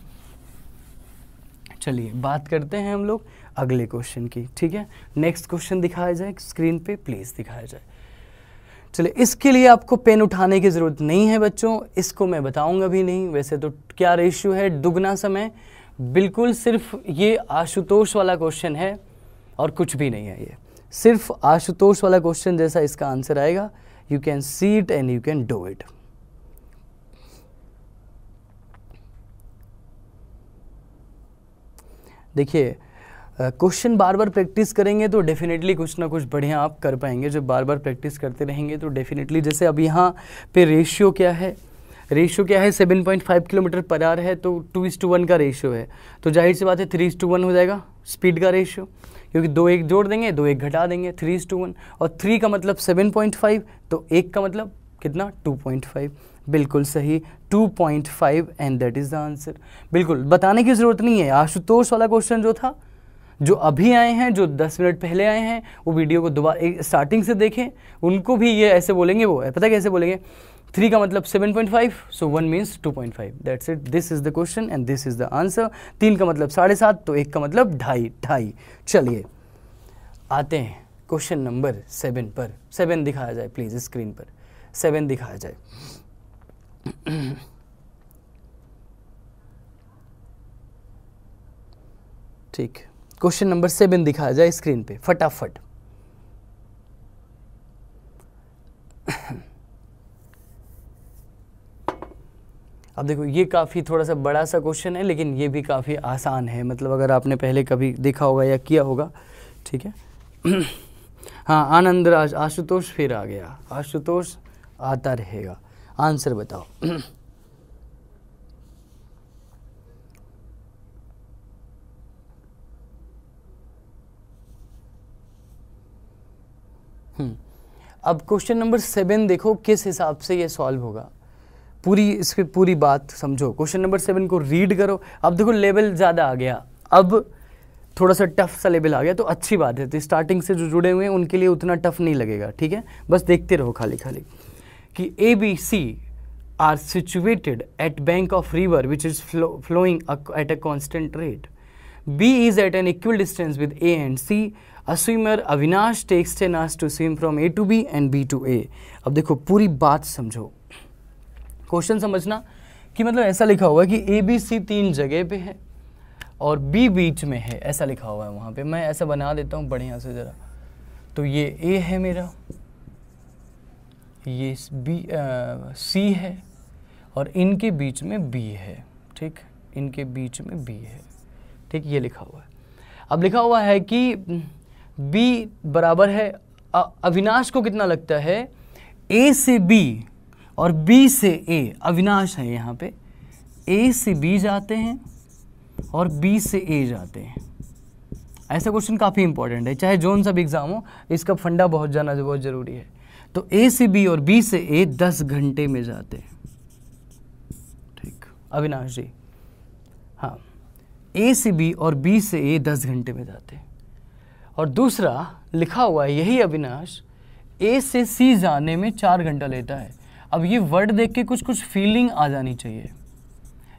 चलिए बात करते हैं हम लोग अगले क्वेश्चन की ठीक है नेक्स्ट क्वेश्चन दिखाया जाए स्क्रीन पे प्लीज़ दिखाया जाए चलिए इसके लिए आपको पेन उठाने की ज़रूरत नहीं है बच्चों इसको मैं बताऊंगा भी नहीं वैसे तो क्या रेशियो है दुगना समय बिल्कुल सिर्फ ये आशुतोष वाला क्वेश्चन है और कुछ भी नहीं है ये सिर्फ आशुतोष वाला क्वेश्चन जैसा इसका आंसर आएगा you can see it and you can do it देखिए क्वेश्चन बार बार प्रैक्टिस करेंगे तो डेफिनेटली कुछ ना कुछ बढ़िया आप कर पाएंगे जब बार बार प्रैक्टिस करते रहेंगे तो डेफिनेटली जैसे अब यहाँ पे रेशियो क्या है रेशियो क्या है 7.5 किलोमीटर पर आर है तो टू इस टू वन का रेशियो है तो जाहिर सी बात है थ्री इस टू वन हो जाएगा स्पीड का रेशियो क्योंकि दो एक जोड़ देंगे दो एक घटा देंगे थ्री इस टू वन और थ्री का मतलब 7.5 तो एक का मतलब कितना 2.5 बिल्कुल सही 2.5 and that is the answer बिल्कुल बताने की ज़रूरत नहीं है आशुतोष वाला क्वेश्चन जो था जो अभी आए हैं जो दस मिनट पहले आए हैं वो वीडियो को दोबारा स्टार्टिंग से देखें उनको भी ये ऐसे बोलेंगे वो पता कैसे बोलेंगे थ्री का मतलब seven point five so one means two point five that's it this is the question and this is the answer तीन का मतलब साढ़े सात तो एक का मतलब ढाई ढाई चलिए आते हैं क्वेश्चन नंबर सेवन पर सेवन दिखाया जाए प्लीज़ स्क्रीन पर सेवन दिखाया जाए ठीक क्वेश्चन नंबर सेवन दिखाया जाए स्क्रीन पे फटाफट अब देखो ये काफ़ी थोड़ा सा बड़ा सा क्वेश्चन है लेकिन ये भी काफ़ी आसान है मतलब अगर आपने पहले कभी देखा होगा या किया होगा ठीक है हाँ आनंद राज आशुतोष फिर आ गया आशुतोष आता रहेगा आंसर बताओ हम्म। अब क्वेश्चन नंबर सेवन देखो किस हिसाब से ये सॉल्व होगा पूरी इसकी पूरी बात समझो क्वेश्चन नंबर सेवन को रीड करो अब देखो लेवल ज़्यादा आ गया अब थोड़ा सा टफ सा लेवल आ गया तो अच्छी बात है तो स्टार्टिंग से जो जुड़े हुए हैं उनके लिए उतना टफ नहीं लगेगा ठीक है बस देखते रहो खाली खाली कि A B C are situated at bank of river which is flowing at a constant rate B is at an equal distance with A and C a swimmer Avinash takes ten hours to swim from A to B and B to A अब देखो पूरी बात समझो question समझना कि मतलब ऐसा लिखा हुआ है कि ए बी सी तीन जगह पे है और बी बीच में है ऐसा लिखा हुआ है वहाँ पे मैं ऐसा बना देता हूँ बढ़िया से ज़रा तो ये ए है मेरा ये बी सी है और इनके बीच में बी है ठीक इनके बीच में बी है ठीक ये लिखा हुआ है अब लिखा हुआ है कि बी बराबर है अविनाश को कितना लगता है ए से बी और बी से ए अविनाश है यहाँ पे ए से बी जाते हैं और बी से ए जाते हैं ऐसा क्वेश्चन काफ़ी इंपॉर्टेंट है चाहे जोन सब एग्ज़ाम हो इसका फंडा बहुत जाना बहुत ज़रूरी है तो ए से बी और बी से ए दस घंटे में जाते हैं ठीक अविनाश जी हाँ ए से बी और बी से ए दस घंटे में जाते हैं और दूसरा लिखा हुआ है यही अविनाश ए से सी जाने में चार घंटा लेता है अब ये वर्ड देख के कुछ कुछ फीलिंग आ जानी चाहिए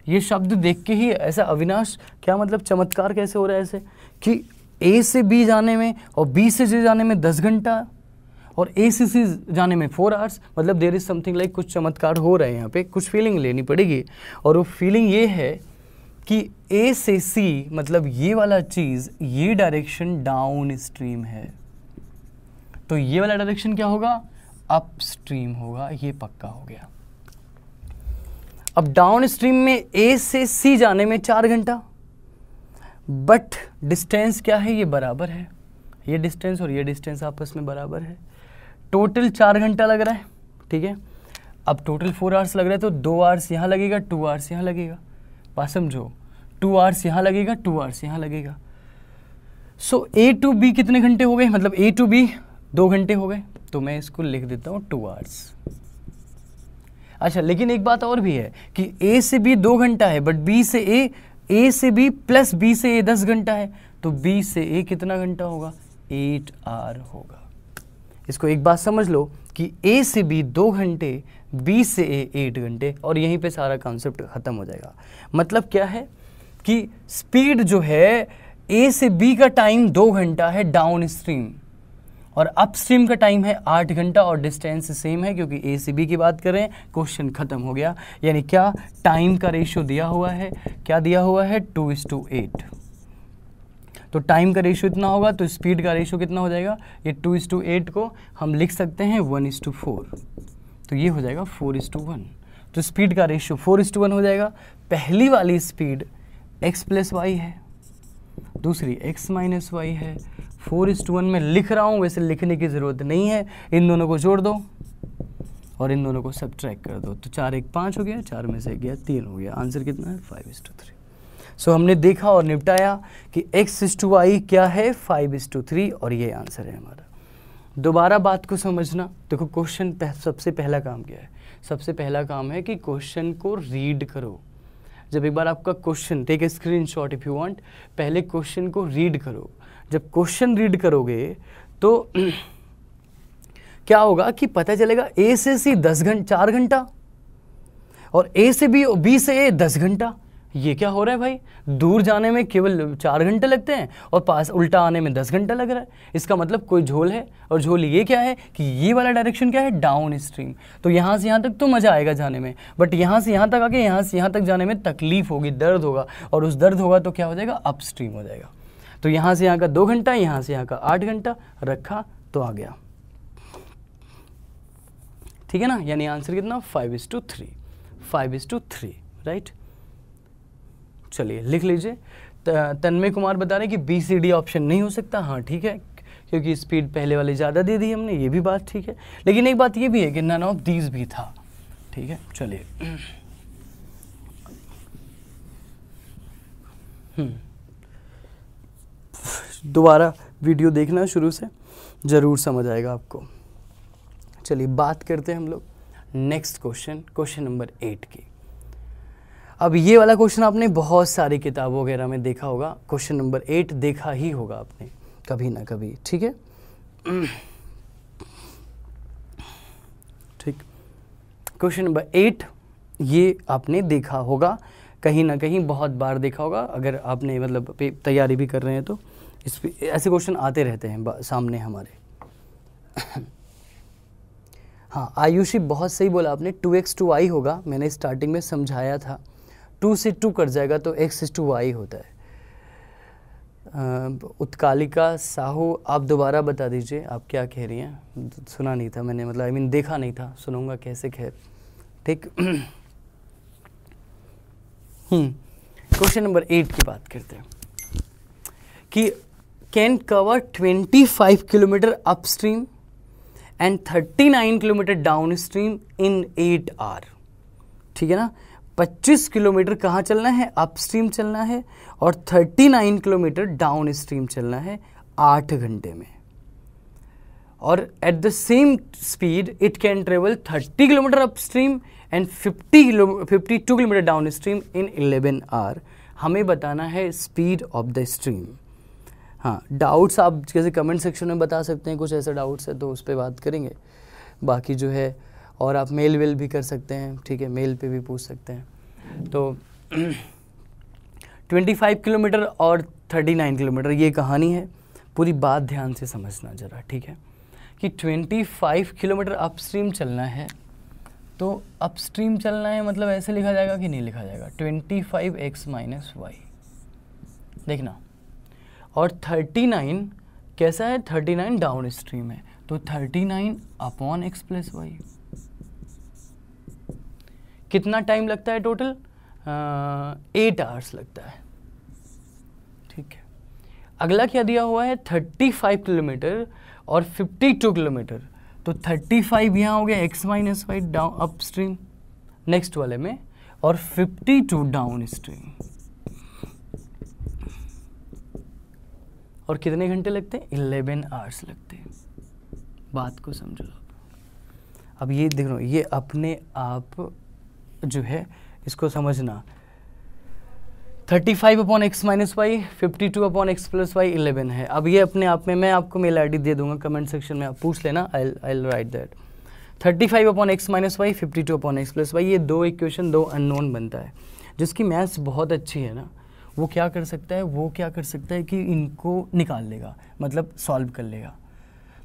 ये शब्द देख के ही ऐसा अविनाश क्या मतलब चमत्कार कैसे हो रहा है ऐसे कि ए से बी जाने में और बी से सी जाने में दस घंटा और ए से सी जाने में फोर आवर्स मतलब देर इज़ समथिंग लाइक कुछ चमत्कार हो रहे हैं यहाँ पे कुछ फीलिंग लेनी पड़ेगी और वो फीलिंग ये है कि ए से सी मतलब ये वाला चीज़ ये डायरेक्शन डाउन स्ट्रीम है तो ये वाला डायरेक्शन क्या होगा अप स्ट्रीम होगा ये पक्का हो गया अब डाउन स्ट्रीम में ए से सी जाने में चार घंटा बट डिस्टेंस क्या है ये बराबर है ये डिस्टेंस और ये डिस्टेंस आपस में बराबर है टोटल चार घंटा लग रहा है ठीक है अब टोटल फोर आवर्स लग रहा है तो दो आवर्स यहाँ लगेगा टू आवर्स यहाँ लगेगा बात समझो टू आवर्स यहाँ लगेगा टू आवर्स यहाँ लगेगा सो ए टू बी कितने घंटे हो गए मतलब ए टू बी दो घंटे हो गए तो मैं इसको लिख देता हूँ टू आवर्स अच्छा लेकिन एक बात और भी है कि ए से बी दो घंटा है बट बी से ए ए से बी प्लस बी से ए दस घंटा है तो बी से ए कितना घंटा होगा एट आर होगा इसको एक बात समझ लो कि ए से बी दो घंटे बीस से ए एट घंटे और यहीं पे सारा कॉन्सेप्ट ख़त्म हो जाएगा मतलब क्या है कि स्पीड जो है ए से बी का टाइम दो घंटा है डाउन स्ट्रीम और अप स्ट्रीम का टाइम है आठ घंटा और डिस्टेंस सेम है क्योंकि ए से बी की बात करें क्वेश्चन खत्म हो गया यानी क्या टाइम का रेशियो दिया हुआ है क्या दिया हुआ है टू इस टू एट तो टाइम का रेशियो इतना होगा तो स्पीड का रेशियो कितना हो जाएगा ये टू इस टू एट को हम लिख सकते हैं वन इस टू फोर तो ये हो जाएगा फोर इज टू वन तो स्पीड का ratio four is to one हो जाएगा पहली वाली स्पीड एक्स प्लस वाई है दूसरी एक्स माइनस वाई है फोर इज टू वन में लिख रहा हूँ वैसे लिखने की ज़रूरत नहीं है इन दोनों को जोड़ दो और इन दोनों को सब ट्रैक कर दो तो चार एक पाँच हो गया चार में से एक गया तीन हो गया आंसर कितना है five is to three so हमने देखा और निपटाया कि एक्स इज टू वाई क्या है फाइव इज टू थ्री और ये आंसर है हमारा दोबारा बात को समझना देखो क्वेश्चन पह, सबसे पहला काम क्या है सबसे पहला काम है कि क्वेश्चन को रीड करो जब एक बार आपका question take a screenshot if you want पहले क्वेश्चन को रीड करो जब क्वेश्चन रीड करोगे तो क्या होगा कि पता चलेगा ए से सी दस घंटा चार घंटा और ए से बी बी से ए दस घंटा ये क्या हो रहा है भाई दूर जाने में केवल चार घंटे लगते हैं और पास उल्टा आने में दस घंटा लग रहा है इसका मतलब कोई झोल है और झोल ये क्या है कि ये वाला डायरेक्शन क्या है डाउन स्ट्रीम तो यहाँ से यहाँ तक तो मज़ा आएगा जाने में बट यहाँ से यहाँ तक आके यहाँ से यहाँ तक जाने में तकलीफ़ होगी दर्द होगा और उस दर्द होगा तो क्या हो जाएगा अप स्ट्रीम हो जाएगा तो यहाँ से यहाँ का दो घंटा यहाँ से यहाँ का आठ घंटा रखा तो आ गया ठीक है ना यानी आंसर कितना five is to three five is to three right चलिए लिख लीजिए तन्मय कुमार बता रहे हैं कि बी सी डी ऑप्शन नहीं हो सकता हाँ ठीक है क्योंकि स्पीड पहले वाले ज़्यादा दे दी हमने ये भी बात ठीक है लेकिन एक बात ये भी है कि नन ऑफ दीज भी था ठीक है चलिए हम्म। दोबारा वीडियो देखना शुरू से ज़रूर समझ आएगा आपको चलिए बात करते हैं हम लोग next question question number eight की अब ये वाला क्वेश्चन आपने बहुत सारी किताबों वगैरह में देखा होगा क्वेश्चन नंबर एट देखा ही होगा आपने कभी ना कभी ठीक है ठीक क्वेश्चन नंबर एट ये आपने देखा होगा कहीं ना कहीं बहुत बार देखा होगा अगर आपने मतलब तैयारी भी कर रहे हैं तो इस ऐसे क्वेश्चन आते रहते हैं सामने हमारे हाँ आयुषी बहुत सही बोला आपने टू एक्स टू आई होगा मैंने स्टार्टिंग में समझाया था टू से टू कट जाएगा तो एक्स इज टू वाई होता है उत्कालिका साहू आप दोबारा बता दीजिए आप क्या कह रही हैं सुना नहीं था मैंने मतलब आई I मीन mean, देखा नहीं था सुनूंगा कैसे खैर ठीक क्वेश्चन नंबर एट की बात करते हैं कि can cover twenty five kilometre upstream and thirty nine kilometre downstream in eight hours ठीक है ना 25 किलोमीटर कहाँ चलना है अपस्ट्रीम चलना है और 39 किलोमीटर डाउन स्ट्रीम चलना है आठ घंटे में और at the same speed it can travel 30 kilometre upstream and 50 kilo 52 kilometre down downstream in 11 hour हमें बताना है स्पीड ऑफ द स्ट्रीम हाँ डाउट्स आप जैसे कमेंट सेक्शन में बता सकते हैं कुछ ऐसे डाउट्स है तो उस पर बात करेंगे बाकी जो है और आप मेल वेल भी कर सकते हैं ठीक है मेल पे भी पूछ सकते हैं तो 25 किलोमीटर और 39 किलोमीटर ये कहानी है पूरी बात ध्यान से समझना ज़रा ठीक है कि 25 किलोमीटर अपस्ट्रीम चलना है तो अपस्ट्रीम चलना है मतलब ऐसे लिखा जाएगा कि नहीं लिखा जाएगा twenty five x minus y देखना और 39 कैसा है 39 डाउन स्ट्रीम है तो 39 अपॉन एक्स प्लस वाई कितना टाइम लगता है टोटल एट आवर्स लगता है ठीक है अगला क्या दिया हुआ है थर्टी फाइव किलोमीटर और फिफ्टी टू किलोमीटर तो थर्टी फाइव यहाँ हो गया x minus y down upstream next वाले में और फिफ्टी टू डाउन स्ट्रीम और कितने घंटे लगते हैं इलेवन आवर्स लगते हैं बात को समझो अब ये देख लो ये अपने आप जो है इसको समझना thirty five upon x minus y fifty two upon x plus y eleven है अब ये अपने आप में मैं आपको मेल आई दे दूंगा कमेंट सेक्शन में आप पूछ लेना I I write that thirty five upon x minus y fifty two upon x plus y ये दो इक्वेशन दो अननोन बनता है जिसकी मैथ्स बहुत अच्छी है ना वो क्या कर सकता है वो क्या कर सकता है कि इनको निकाल लेगा मतलब सॉल्व कर लेगा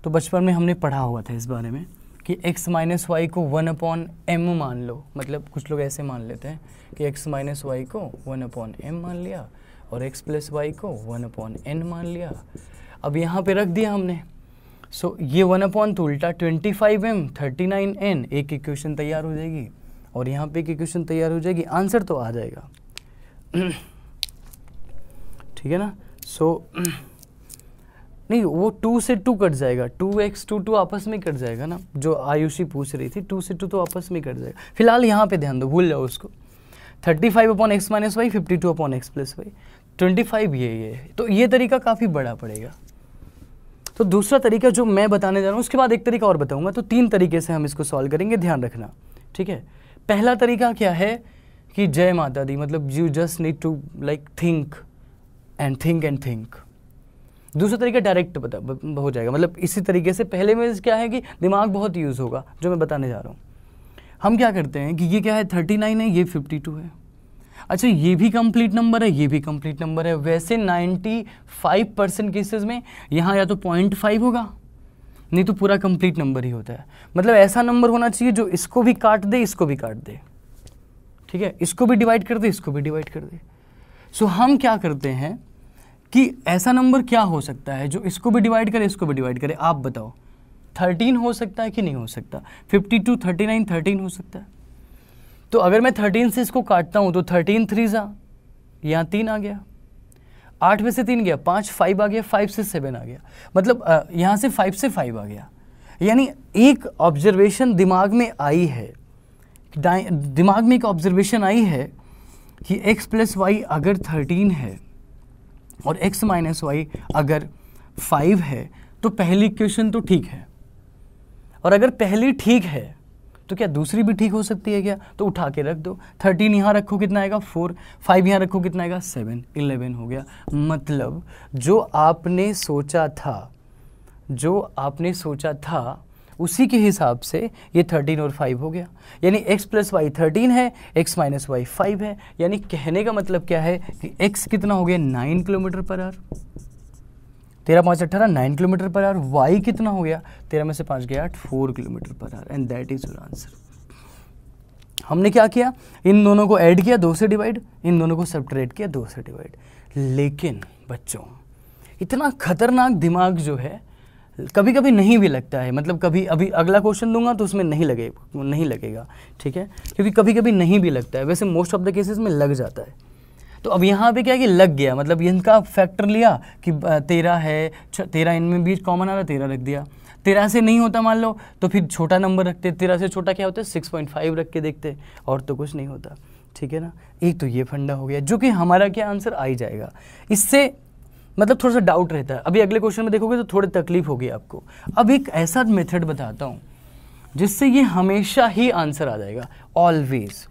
तो बचपन में हमने पढ़ा हुआ था इस बारे में कि x माइनस वाई को वन अपॉन एम मान लो मतलब कुछ लोग ऐसे मान लेते हैं कि x माइनस वाई को वन अपॉन एम मान लिया और x प्लस वाई को वन अपॉन एन मान लिया अब यहाँ पे रख दिया हमने सो so, ये वन अपॉन तो उल्टा twenty five m thirty nine n एक इक्वेशन तैयार हो जाएगी और यहाँ पे एक इक्वेशन तैयार हो जाएगी आंसर तो आ जाएगा ठीक है ना सो so, नहीं वो टू से टू कट जाएगा टू एक्स टू टू आपस में कट जाएगा ना जो आयुषी पूछ रही थी टू से टू तो आपस में कट जाएगा फिलहाल यहाँ पे ध्यान दो भूल जाओ उसको thirty five upon x minus y fifty two upon x plus y twenty five ये ये तो ये तरीका काफ़ी बड़ा पड़ेगा तो दूसरा तरीका जो मैं बताने जा रहा हूँ उसके बाद एक तरीका और बताऊँगा तो तीन तरीके से हम इसको सॉल्व करेंगे ध्यान रखना ठीक है पहला तरीका क्या है कि जय माता दी मतलब you just need to like think and think and think दूसरा तरीका डायरेक्ट बता हो जाएगा मतलब इसी तरीके से पहले में क्या है कि दिमाग बहुत यूज़ होगा जो मैं बताने जा रहा हूँ हम क्या करते हैं कि ये क्या है थर्टी नाइन है ये फिफ्टी टू है अच्छा ये भी कंप्लीट नंबर है ये भी कंप्लीट नंबर है वैसे नाइन्टी फाइव परसेंट केसेज में यहाँ या तो पॉइंट फाइव होगा नहीं तो पूरा कंप्लीट नंबर ही होता है मतलब ऐसा नंबर होना चाहिए जो इसको भी काट दे इसको भी काट दे ठीक है इसको भी डिवाइड कर दे इसको भी डिवाइड कर दे सो हम क्या करते हैं कि ऐसा नंबर क्या हो सकता है जो इसको भी डिवाइड करे इसको भी डिवाइड करे आप बताओ थर्टीन हो सकता है कि नहीं हो सकता fifty two thirty nine thirteen हो सकता है तो अगर मैं थर्टीन से इसको काटता हूँ तो थर्टीन थ्री ज़ा यहाँ तीन आ गया आठ में से तीन गया पाँच फाइव आ गया फाइव से सेवन आ गया मतलब यहाँ से फाइव से फाइव आ गया यानी एक ऑब्जर्वेशन दिमाग में आई है दिमाग में एक ऑब्जर्वेशन आई है कि x प्लस वाई अगर थर्टीन है और x माइनस वाई अगर फाइव है तो पहली इक्वेशन तो ठीक है और अगर पहली ठीक है तो क्या दूसरी भी ठीक हो सकती है क्या तो उठा के रख दो थर्टीन यहाँ रखो कितना आएगा फोर फाइव यहाँ रखो कितना आएगा सेवन इलेवन हो गया मतलब जो आपने सोचा था जो आपने सोचा था उसी के हिसाब से ये थर्टीन और फाइव हो गया यानी एक्स प्लस वाई थर्टीन है एक्स माइनस वाई फाइव है यानी कहने का मतलब क्या है कि एक्स कितना हो गया नाइन किलोमीटर पर आर तेरह पाँच अट्ठारह nine kilometre per hour y कितना हो गया तेरह में से पाँच गया आठ four kilometre per hour and that is your answer हमने क्या किया इन दोनों को ऐड किया दो से डिवाइड इन दोनों को ट्रेड किया दो से डिवाइड लेकिन बच्चों इतना खतरनाक दिमाग जो है कभी कभी नहीं भी लगता है मतलब कभी अभी अगला क्वेश्चन दूंगा तो उसमें नहीं लगे तो नहीं लगेगा ठीक है क्योंकि कभी कभी नहीं भी लगता है वैसे मोस्ट ऑफ द केसेस में लग जाता है तो अब यहाँ पे क्या कि लग गया मतलब इनका फैक्टर लिया कि तेरह है तेरह इनमें बीच कॉमन आ रहा है तेरह रख दिया तेरह से नहीं होता मान लो तो फिर छोटा नंबर रखते तेरह से छोटा क्या होता है सिक्स पॉइंट फाइव रख के देखते और तो कुछ नहीं होता ठीक है ना एक तो ये फंडा हो गया जो कि हमारा क्या आंसर आ ही जाएगा इससे मतलब थोड़ा सा डाउट रहता है अभी अगले क्वेश्चन में देखोगे तो थोड़ी तकलीफ होगी आपको अब एक ऐसा मेथड बताता हूँ जिससे ये हमेशा ही आंसर आ जाएगा ऑलवेज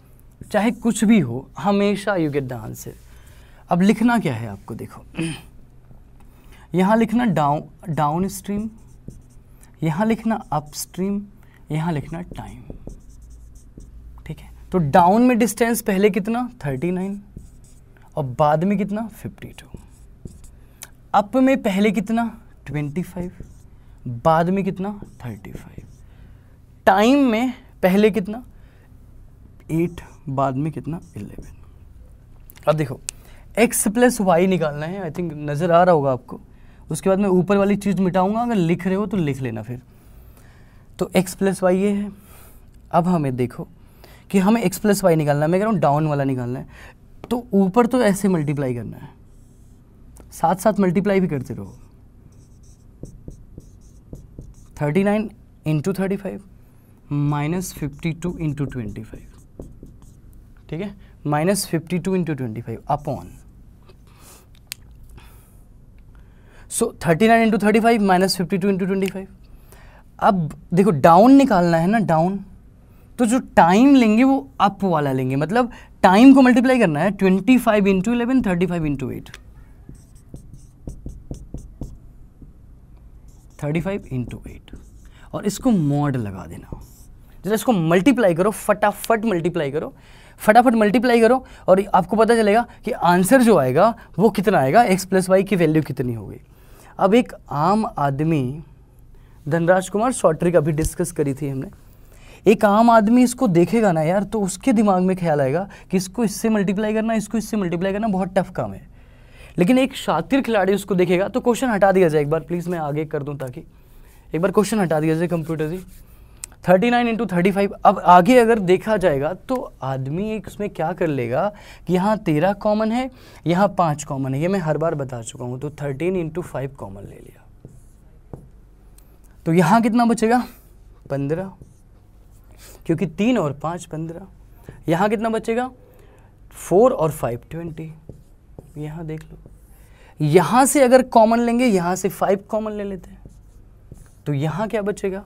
चाहे कुछ भी हो हमेशा यू गेट द आंसर अब लिखना क्या है आपको देखो यहाँ लिखना डाउन डाउन स्ट्रीम यहाँ लिखना अप स्ट्रीम यहाँ लिखना टाइम ठीक है तो डाउन में डिस्टेंस पहले कितना 39 और बाद में कितना 52 अप में पहले कितना 25 बाद में कितना 35 टाइम में पहले कितना 8 बाद में कितना 11 अब देखो x प्लस वाई निकालना है आई थिंक नज़र आ रहा होगा आपको उसके बाद मैं ऊपर वाली चीज़ मिटाऊंगा अगर लिख रहे हो तो लिख लेना फिर तो x प्लस वाई ये है अब हमें देखो कि हमें x प्लस वाई निकालना है मैं कह रहा हूँ डाउन वाला निकालना है तो ऊपर तो ऐसे मल्टीप्लाई करना है साथ साथ मल्टीप्लाई भी करते रहो thirty nine into thirty five minus fifty two into twenty ठीक है minus fifty two into twenty five upon so thirty nine into thirty five minus fifty two into twenty five अब देखो डाउन निकालना है ना डाउन तो जो time लेंगे वो अप वाला लेंगे मतलब टाइम को मल्टीप्लाई करना है twenty five into eleven thirty five into eight thirty five into eight और इसको मॉड लगा देना जैसे इसको मल्टीप्लाई करो फटाफट मल्टीप्लाई करो फटाफट मल्टीप्लाई करो और आपको पता चलेगा कि आंसर जो आएगा वो कितना आएगा एक्स प्लस वाई की वैल्यू कितनी होगी अब एक आम आदमी धनराज कुमार शॉर्ट्रिक अभी डिस्कस करी थी हमने एक आम आदमी इसको देखेगा ना यार तो उसके दिमाग में ख्याल आएगा कि इसको इससे मल्टीप्लाई करना इसको इससे मल्टीप्लाई करना बहुत टफ काम है लेकिन एक शातिर खिलाड़ी उसको देखेगा तो क्वेश्चन हटा दिया जाए एक बार प्लीज़ मैं आगे कर दूँ ताकि एक बार क्वेश्चन हटा दिया जाए computer ji thirty nine into thirty five अब आगे अगर देखा जाएगा तो आदमी एक उसमें क्या कर लेगा कि यहाँ तेरह कॉमन है यहाँ पाँच कॉमन है ये मैं हर बार बता चुका हूँ तो थर्टीन इंटू फाइव कॉमन ले लिया तो यहाँ कितना बचेगा पंद्रह क्योंकि तीन और पाँच पंद्रह यहाँ कितना बचेगा फोर और फाइव ट्वेंटी तो यहाँ देख लो यहाँ से अगर कॉमन लेंगे यहाँ से फाइव कॉमन ले लेते हैं तो यहाँ क्या बचेगा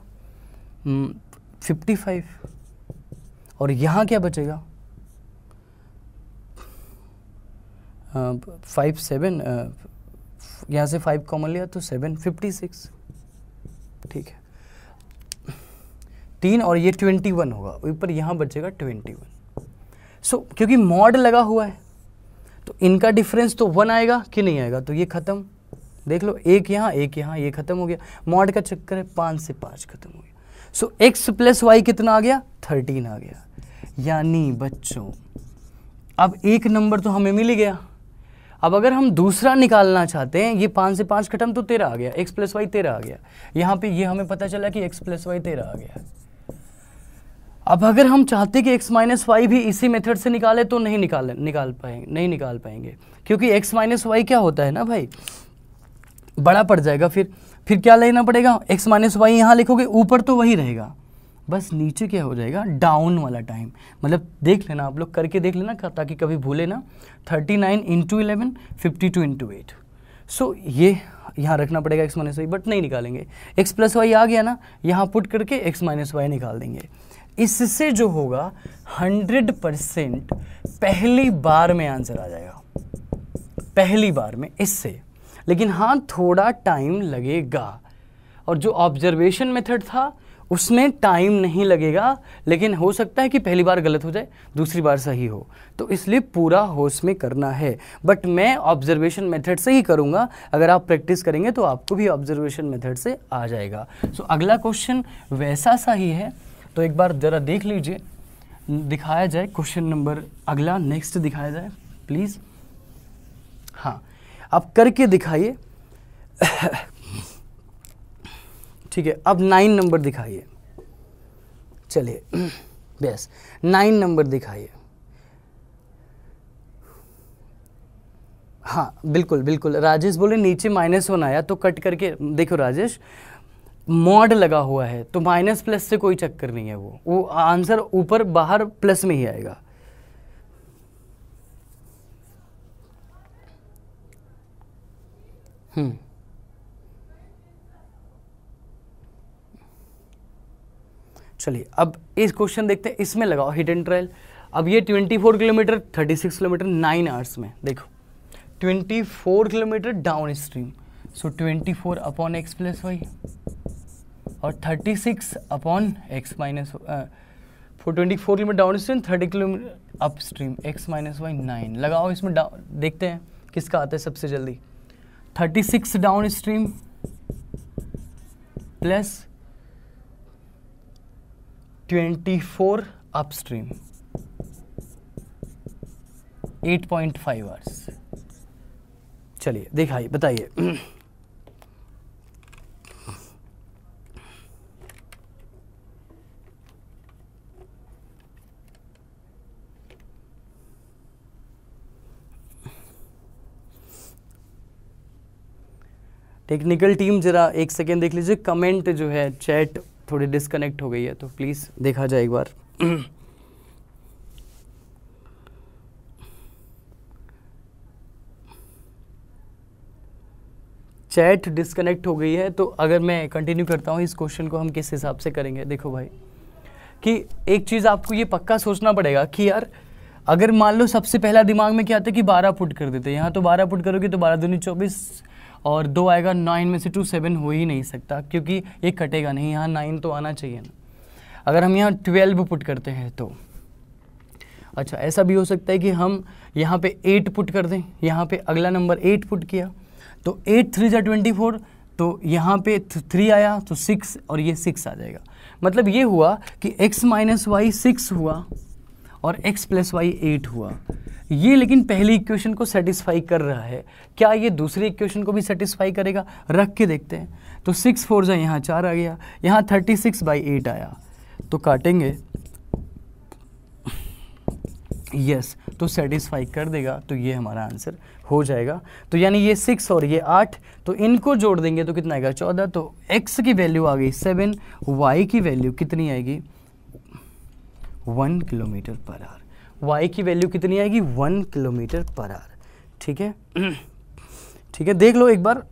फिफ्टी हम्म, फाइव और यहाँ क्या बचेगा फाइव सेवन यहाँ से फाइव कॉमन लिया तो सेवन फिफ्टी सिक्स ठीक है तीन और ये ट्वेंटी वन होगा ऊपर यहाँ बचेगा ट्वेंटी वन सो क्योंकि मॉड लगा हुआ है तो इनका डिफरेंस तो वन आएगा कि नहीं आएगा तो ये ख़त्म देख लो एक यहाँ एक यहाँ ये ख़त्म हो गया मॉड का चक्कर है पाँच से पाँच ख़त्म हो गया सो एक्स प्लस वाई कितना आ गया थर्टीन आ गया यानी बच्चों अब एक नंबर तो हमें मिल गया अब अगर हम दूसरा निकालना चाहते हैं ये पाँच से पाँच खत्म तो तेरह आ गया एक्स प्लस वाई तेरह आ गया यहाँ पे ये हमें पता चला कि एक्स प्लस वाई तेरह आ गया अब अगर हम चाहते कि x माइनस वाई भी इसी मेथड से निकाले तो नहीं निकाले निकाल पाएंगे नहीं निकाल पाएंगे क्योंकि x माइनस वाई क्या होता है ना भाई बड़ा पड़ जाएगा फिर फिर क्या लेना पड़ेगा x माइनस वाई यहाँ लिखोगे ऊपर तो वही रहेगा बस नीचे क्या हो जाएगा डाउन वाला टाइम मतलब देख लेना आप लोग करके देख लेना ताकि कभी भूले ना thirty nine into eleven fifty two into eight so ये यहाँ रखना पड़ेगा एक्स माइनस वाई बट नहीं निकालेंगे एक्स प्लस वाई आ गया ना यहाँ पुट करके एक्स माइनस वाई निकाल देंगे इससे जो होगा 100 परसेंट पहली बार में आंसर आ जाएगा पहली बार में इससे लेकिन हाँ थोड़ा टाइम लगेगा और जो ऑब्जर्वेशन मेथड था उसमें टाइम नहीं लगेगा लेकिन हो सकता है कि पहली बार गलत हो जाए दूसरी बार सही हो तो इसलिए पूरा होश में करना है बट मैं ऑब्जर्वेशन मेथड से ही करूँगा अगर आप प्रैक्टिस करेंगे तो आपको भी ऑब्जर्वेशन मेथड से आ जाएगा सो so, अगला क्वेश्चन वैसा सा ही है तो एक बार ज़रा देख लीजिए दिखाया जाए क्वेश्चन नंबर अगला नेक्स्ट दिखाया जाए प्लीज़ हाँ अब करके दिखाइए ठीक है अब नाइन नंबर दिखाइए चलिए बेस नाइन नंबर दिखाइए हाँ बिल्कुल बिल्कुल राजेश बोले नीचे माइनस होना आया तो कट करके देखो राजेश मॉड लगा हुआ है तो माइनस प्लस से कोई चक्कर नहीं है वो वो आंसर ऊपर बाहर प्लस में ही आएगा हम्म चलिए अब इस क्वेश्चन देखते हैं इसमें लगाओ हिट एंड ट्रायल अब ये 24 किलोमीटर 36 किलोमीटर 9 आवर्स में देखो 24 kilometre down downstream so twenty four upon x plus y और thirty six upon x minus four twenty four kilometre down downstream thirty kilometre upstream x minus y nine लगाओ इसमें देखते हैं किसका आता है सबसे जल्दी thirty six downstream plus twenty four upstream eight point five hours चलिए दिखाइए बताइए टेक्निकल टीम ज़रा एक सेकेंड देख लीजिए कमेंट जो है चैट थोड़ी डिस्कनेक्ट हो गई है तो प्लीज़ देखा जाए एक बार चैट डिस्कनेक्ट हो गई है तो अगर मैं कंटिन्यू करता हूँ इस क्वेश्चन को हम किस हिसाब से करेंगे देखो भाई कि एक चीज़ आपको ये पक्का सोचना पड़ेगा कि यार अगर मान लो सबसे पहला दिमाग में क्या आता है कि बारह फुट कर देते यहाँ तो बारह फुट करोगे तो बारह दूनी चौबीस और दो आएगा नाइन में से टू सेवन हो ही नहीं सकता क्योंकि ये कटेगा नहीं यहाँ नाइन तो आना चाहिए ना अगर हम यहाँ ट्वेल्व पुट करते हैं तो अच्छा ऐसा भी हो सकता है कि हम यहाँ पे एट पुट कर दें यहाँ पे अगला नंबर एट पुट किया तो एट थ्री ज़ा ट्वेंटी फोर तो यहाँ पे थ्री आया तो सिक्स और ये सिक्स आ जाएगा मतलब ये हुआ कि एक्स माइनस वाई सिक्स हुआ और x प्लस वाई एट हुआ ये लेकिन पहली इक्वेशन को सेटिस्फाई कर रहा है क्या ये दूसरी इक्वेशन को भी सेटिस्फाई करेगा रख के देखते हैं तो सिक्स फोर जो यहाँ चार आ गया यहाँ थर्टी सिक्स बाई एट आया तो काटेंगे यस yes, तो सेटिस्फाई कर देगा तो ये हमारा आंसर हो जाएगा तो यानी ये सिक्स और ये आठ तो इनको जोड़ देंगे तो कितना आएगा चौदह तो एक्स की वैल्यू आ गई सेवन वाई की वैल्यू कितनी आएगी one kilometre per hour y की वैल्यू कितनी आएगी वन किलोमीटर पर आर ठीक है ठीक है देख लो एक बार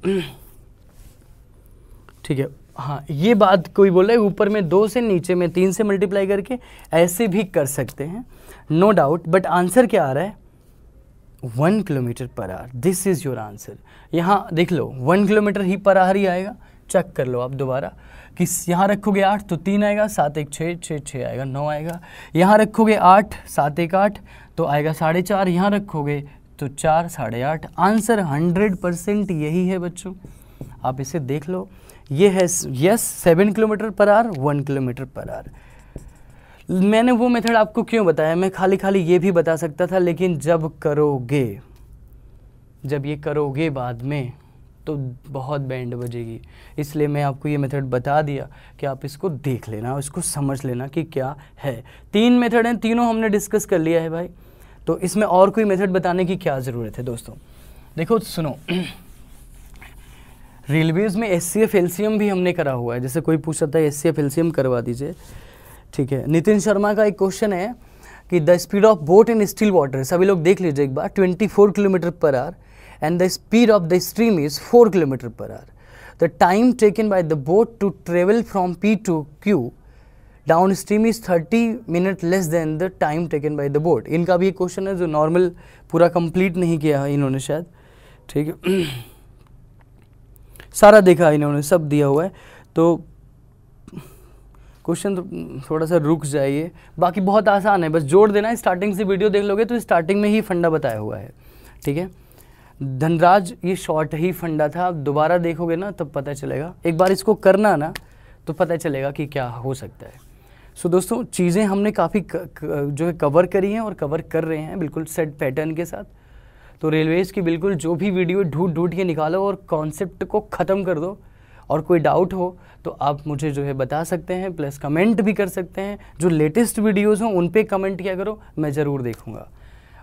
ठीक है हाँ ये बात कोई बोल रहा है ऊपर में दो से नीचे में तीन से मल्टीप्लाई करके ऐसे भी कर सकते हैं नो डाउट बट आंसर क्या आ रहा है one kilometre per hour this is your answer यहाँ देख लो वन किलोमीटर ही पर आर ही आएगा चेक कर लो आप दोबारा कि यहाँ रखोगे आठ तो तीन आएगा सात एक छः छः छः आएगा नौ आएगा यहाँ रखोगे आठ सात एक आठ तो आएगा साढ़े चार यहाँ रखोगे तो चार साढ़े आठ आंसर हंड्रेड परसेंट यही है बच्चों आप इसे देख लो ये है yes seven kilometre per hour one kilometre per hour मैंने वो मेथड आपको क्यों बताया मैं खाली खाली ये भी बता सकता था लेकिन जब करोगे जब ये करोगे बाद में तो बहुत बैंड बजेगी इसलिए मैं आपको ये मेथड बता दिया कि आप इसको देख लेना इसको समझ लेना कि क्या है तीन मेथड हैं तीनों हमने डिस्कस कर लिया है भाई तो इसमें और कोई मेथड बताने की क्या ज़रूरत है दोस्तों देखो सुनो रेलवेज़ में एस सी भी हमने करा हुआ है जैसे कोई पूछ रहा था एस सी करवा दीजिए ठीक है नितिन शर्मा का एक क्वेश्चन है कि the speed of boat in still water सभी लोग देख लीजिए एक बार 24 kilometre per hour and the speed of the stream is 4 km per hour. The time taken by the boat to travel from P to Q downstream is 30 minute less than the time taken by the boat इनका भी एक question है जो normal पूरा complete नहीं किया है इन्होंने शायद ठीक है सारा देखा इन्होंने सब दिया हुआ है तो क्वेश्चन तो थोड़ा सा रुक जाइए बाकी बहुत आसान है बस जोड़ देना स्टार्टिंग से वीडियो देख लोगे तो स्टार्टिंग में ही फंडा बताया हुआ है ठीक है धनराज ये शॉर्ट ही फंडा था आप दोबारा देखोगे ना तब पता चलेगा एक बार इसको करना ना तो पता चलेगा कि क्या हो सकता है सो so, दोस्तों चीज़ें हमने काफ़ी जो है कवर करी हैं और कवर कर रहे हैं बिल्कुल सेट पैटर्न के साथ तो रेलवेज़ की बिल्कुल जो भी वीडियो ढूंढ ढूंढ के निकालो और कॉन्सेप्ट को ख़त्म कर दो और कोई डाउट हो तो आप मुझे जो है बता सकते हैं प्लस कमेंट भी कर सकते हैं जो लेटेस्ट वीडियोज़ हों उन पर कमेंट किया करो मैं ज़रूर देखूँगा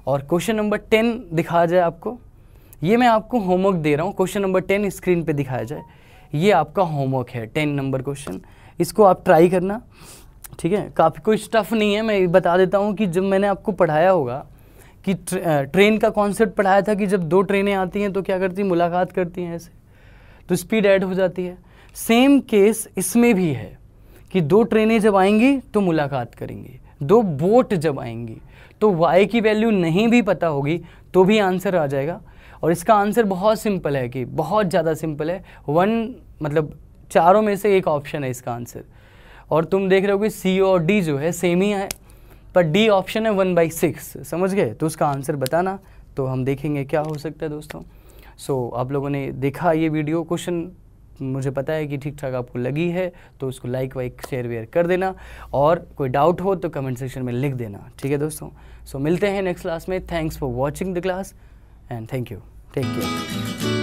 और क्वेश्चन नंबर टेन दिखा जाए आपको ये मैं आपको होमवर्क दे रहा हूँ क्वेश्चन नंबर टेन स्क्रीन पे दिखाया जाए ये आपका होमवर्क है टेन नंबर क्वेश्चन इसको आप ट्राई करना ठीक है काफ़ी कोई स्टफ नहीं है मैं बता देता हूँ कि जब मैंने आपको पढ़ाया होगा कि ट्रेन का कॉन्सेप्ट पढ़ाया था कि जब दो ट्रेनें आती हैं तो क्या करती हैं मुलाकात करती हैं ऐसे तो स्पीड ऐड हो जाती है सेम केस इसमें भी है कि दो ट्रेनें जब आएंगी तो मुलाकात करेंगी दो बोट जब आएंगी तो वाई की वैल्यू नहीं भी पता होगी तो भी आंसर आ जाएगा और इसका आंसर बहुत सिंपल है कि बहुत ज़्यादा सिंपल है वन मतलब चारों में से एक ऑप्शन है इसका आंसर और तुम देख रहे हो कि सी और डी जो है सेम ही है पर डी ऑप्शन है वन बाई सिक्स समझ गए तो उसका आंसर बताना तो हम देखेंगे क्या हो सकता है दोस्तों सो so, आप लोगों ने देखा ये वीडियो क्वेश्चन मुझे पता है कि ठीक ठाक आपको लगी है तो उसको लाइक वाइक शेयर वेयर कर देना और कोई डाउट हो तो कमेंट सेक्शन में लिख देना ठीक है दोस्तों सो so, मिलते हैं नेक्स्ट क्लास में thanks for watching the class and thank you. Take care.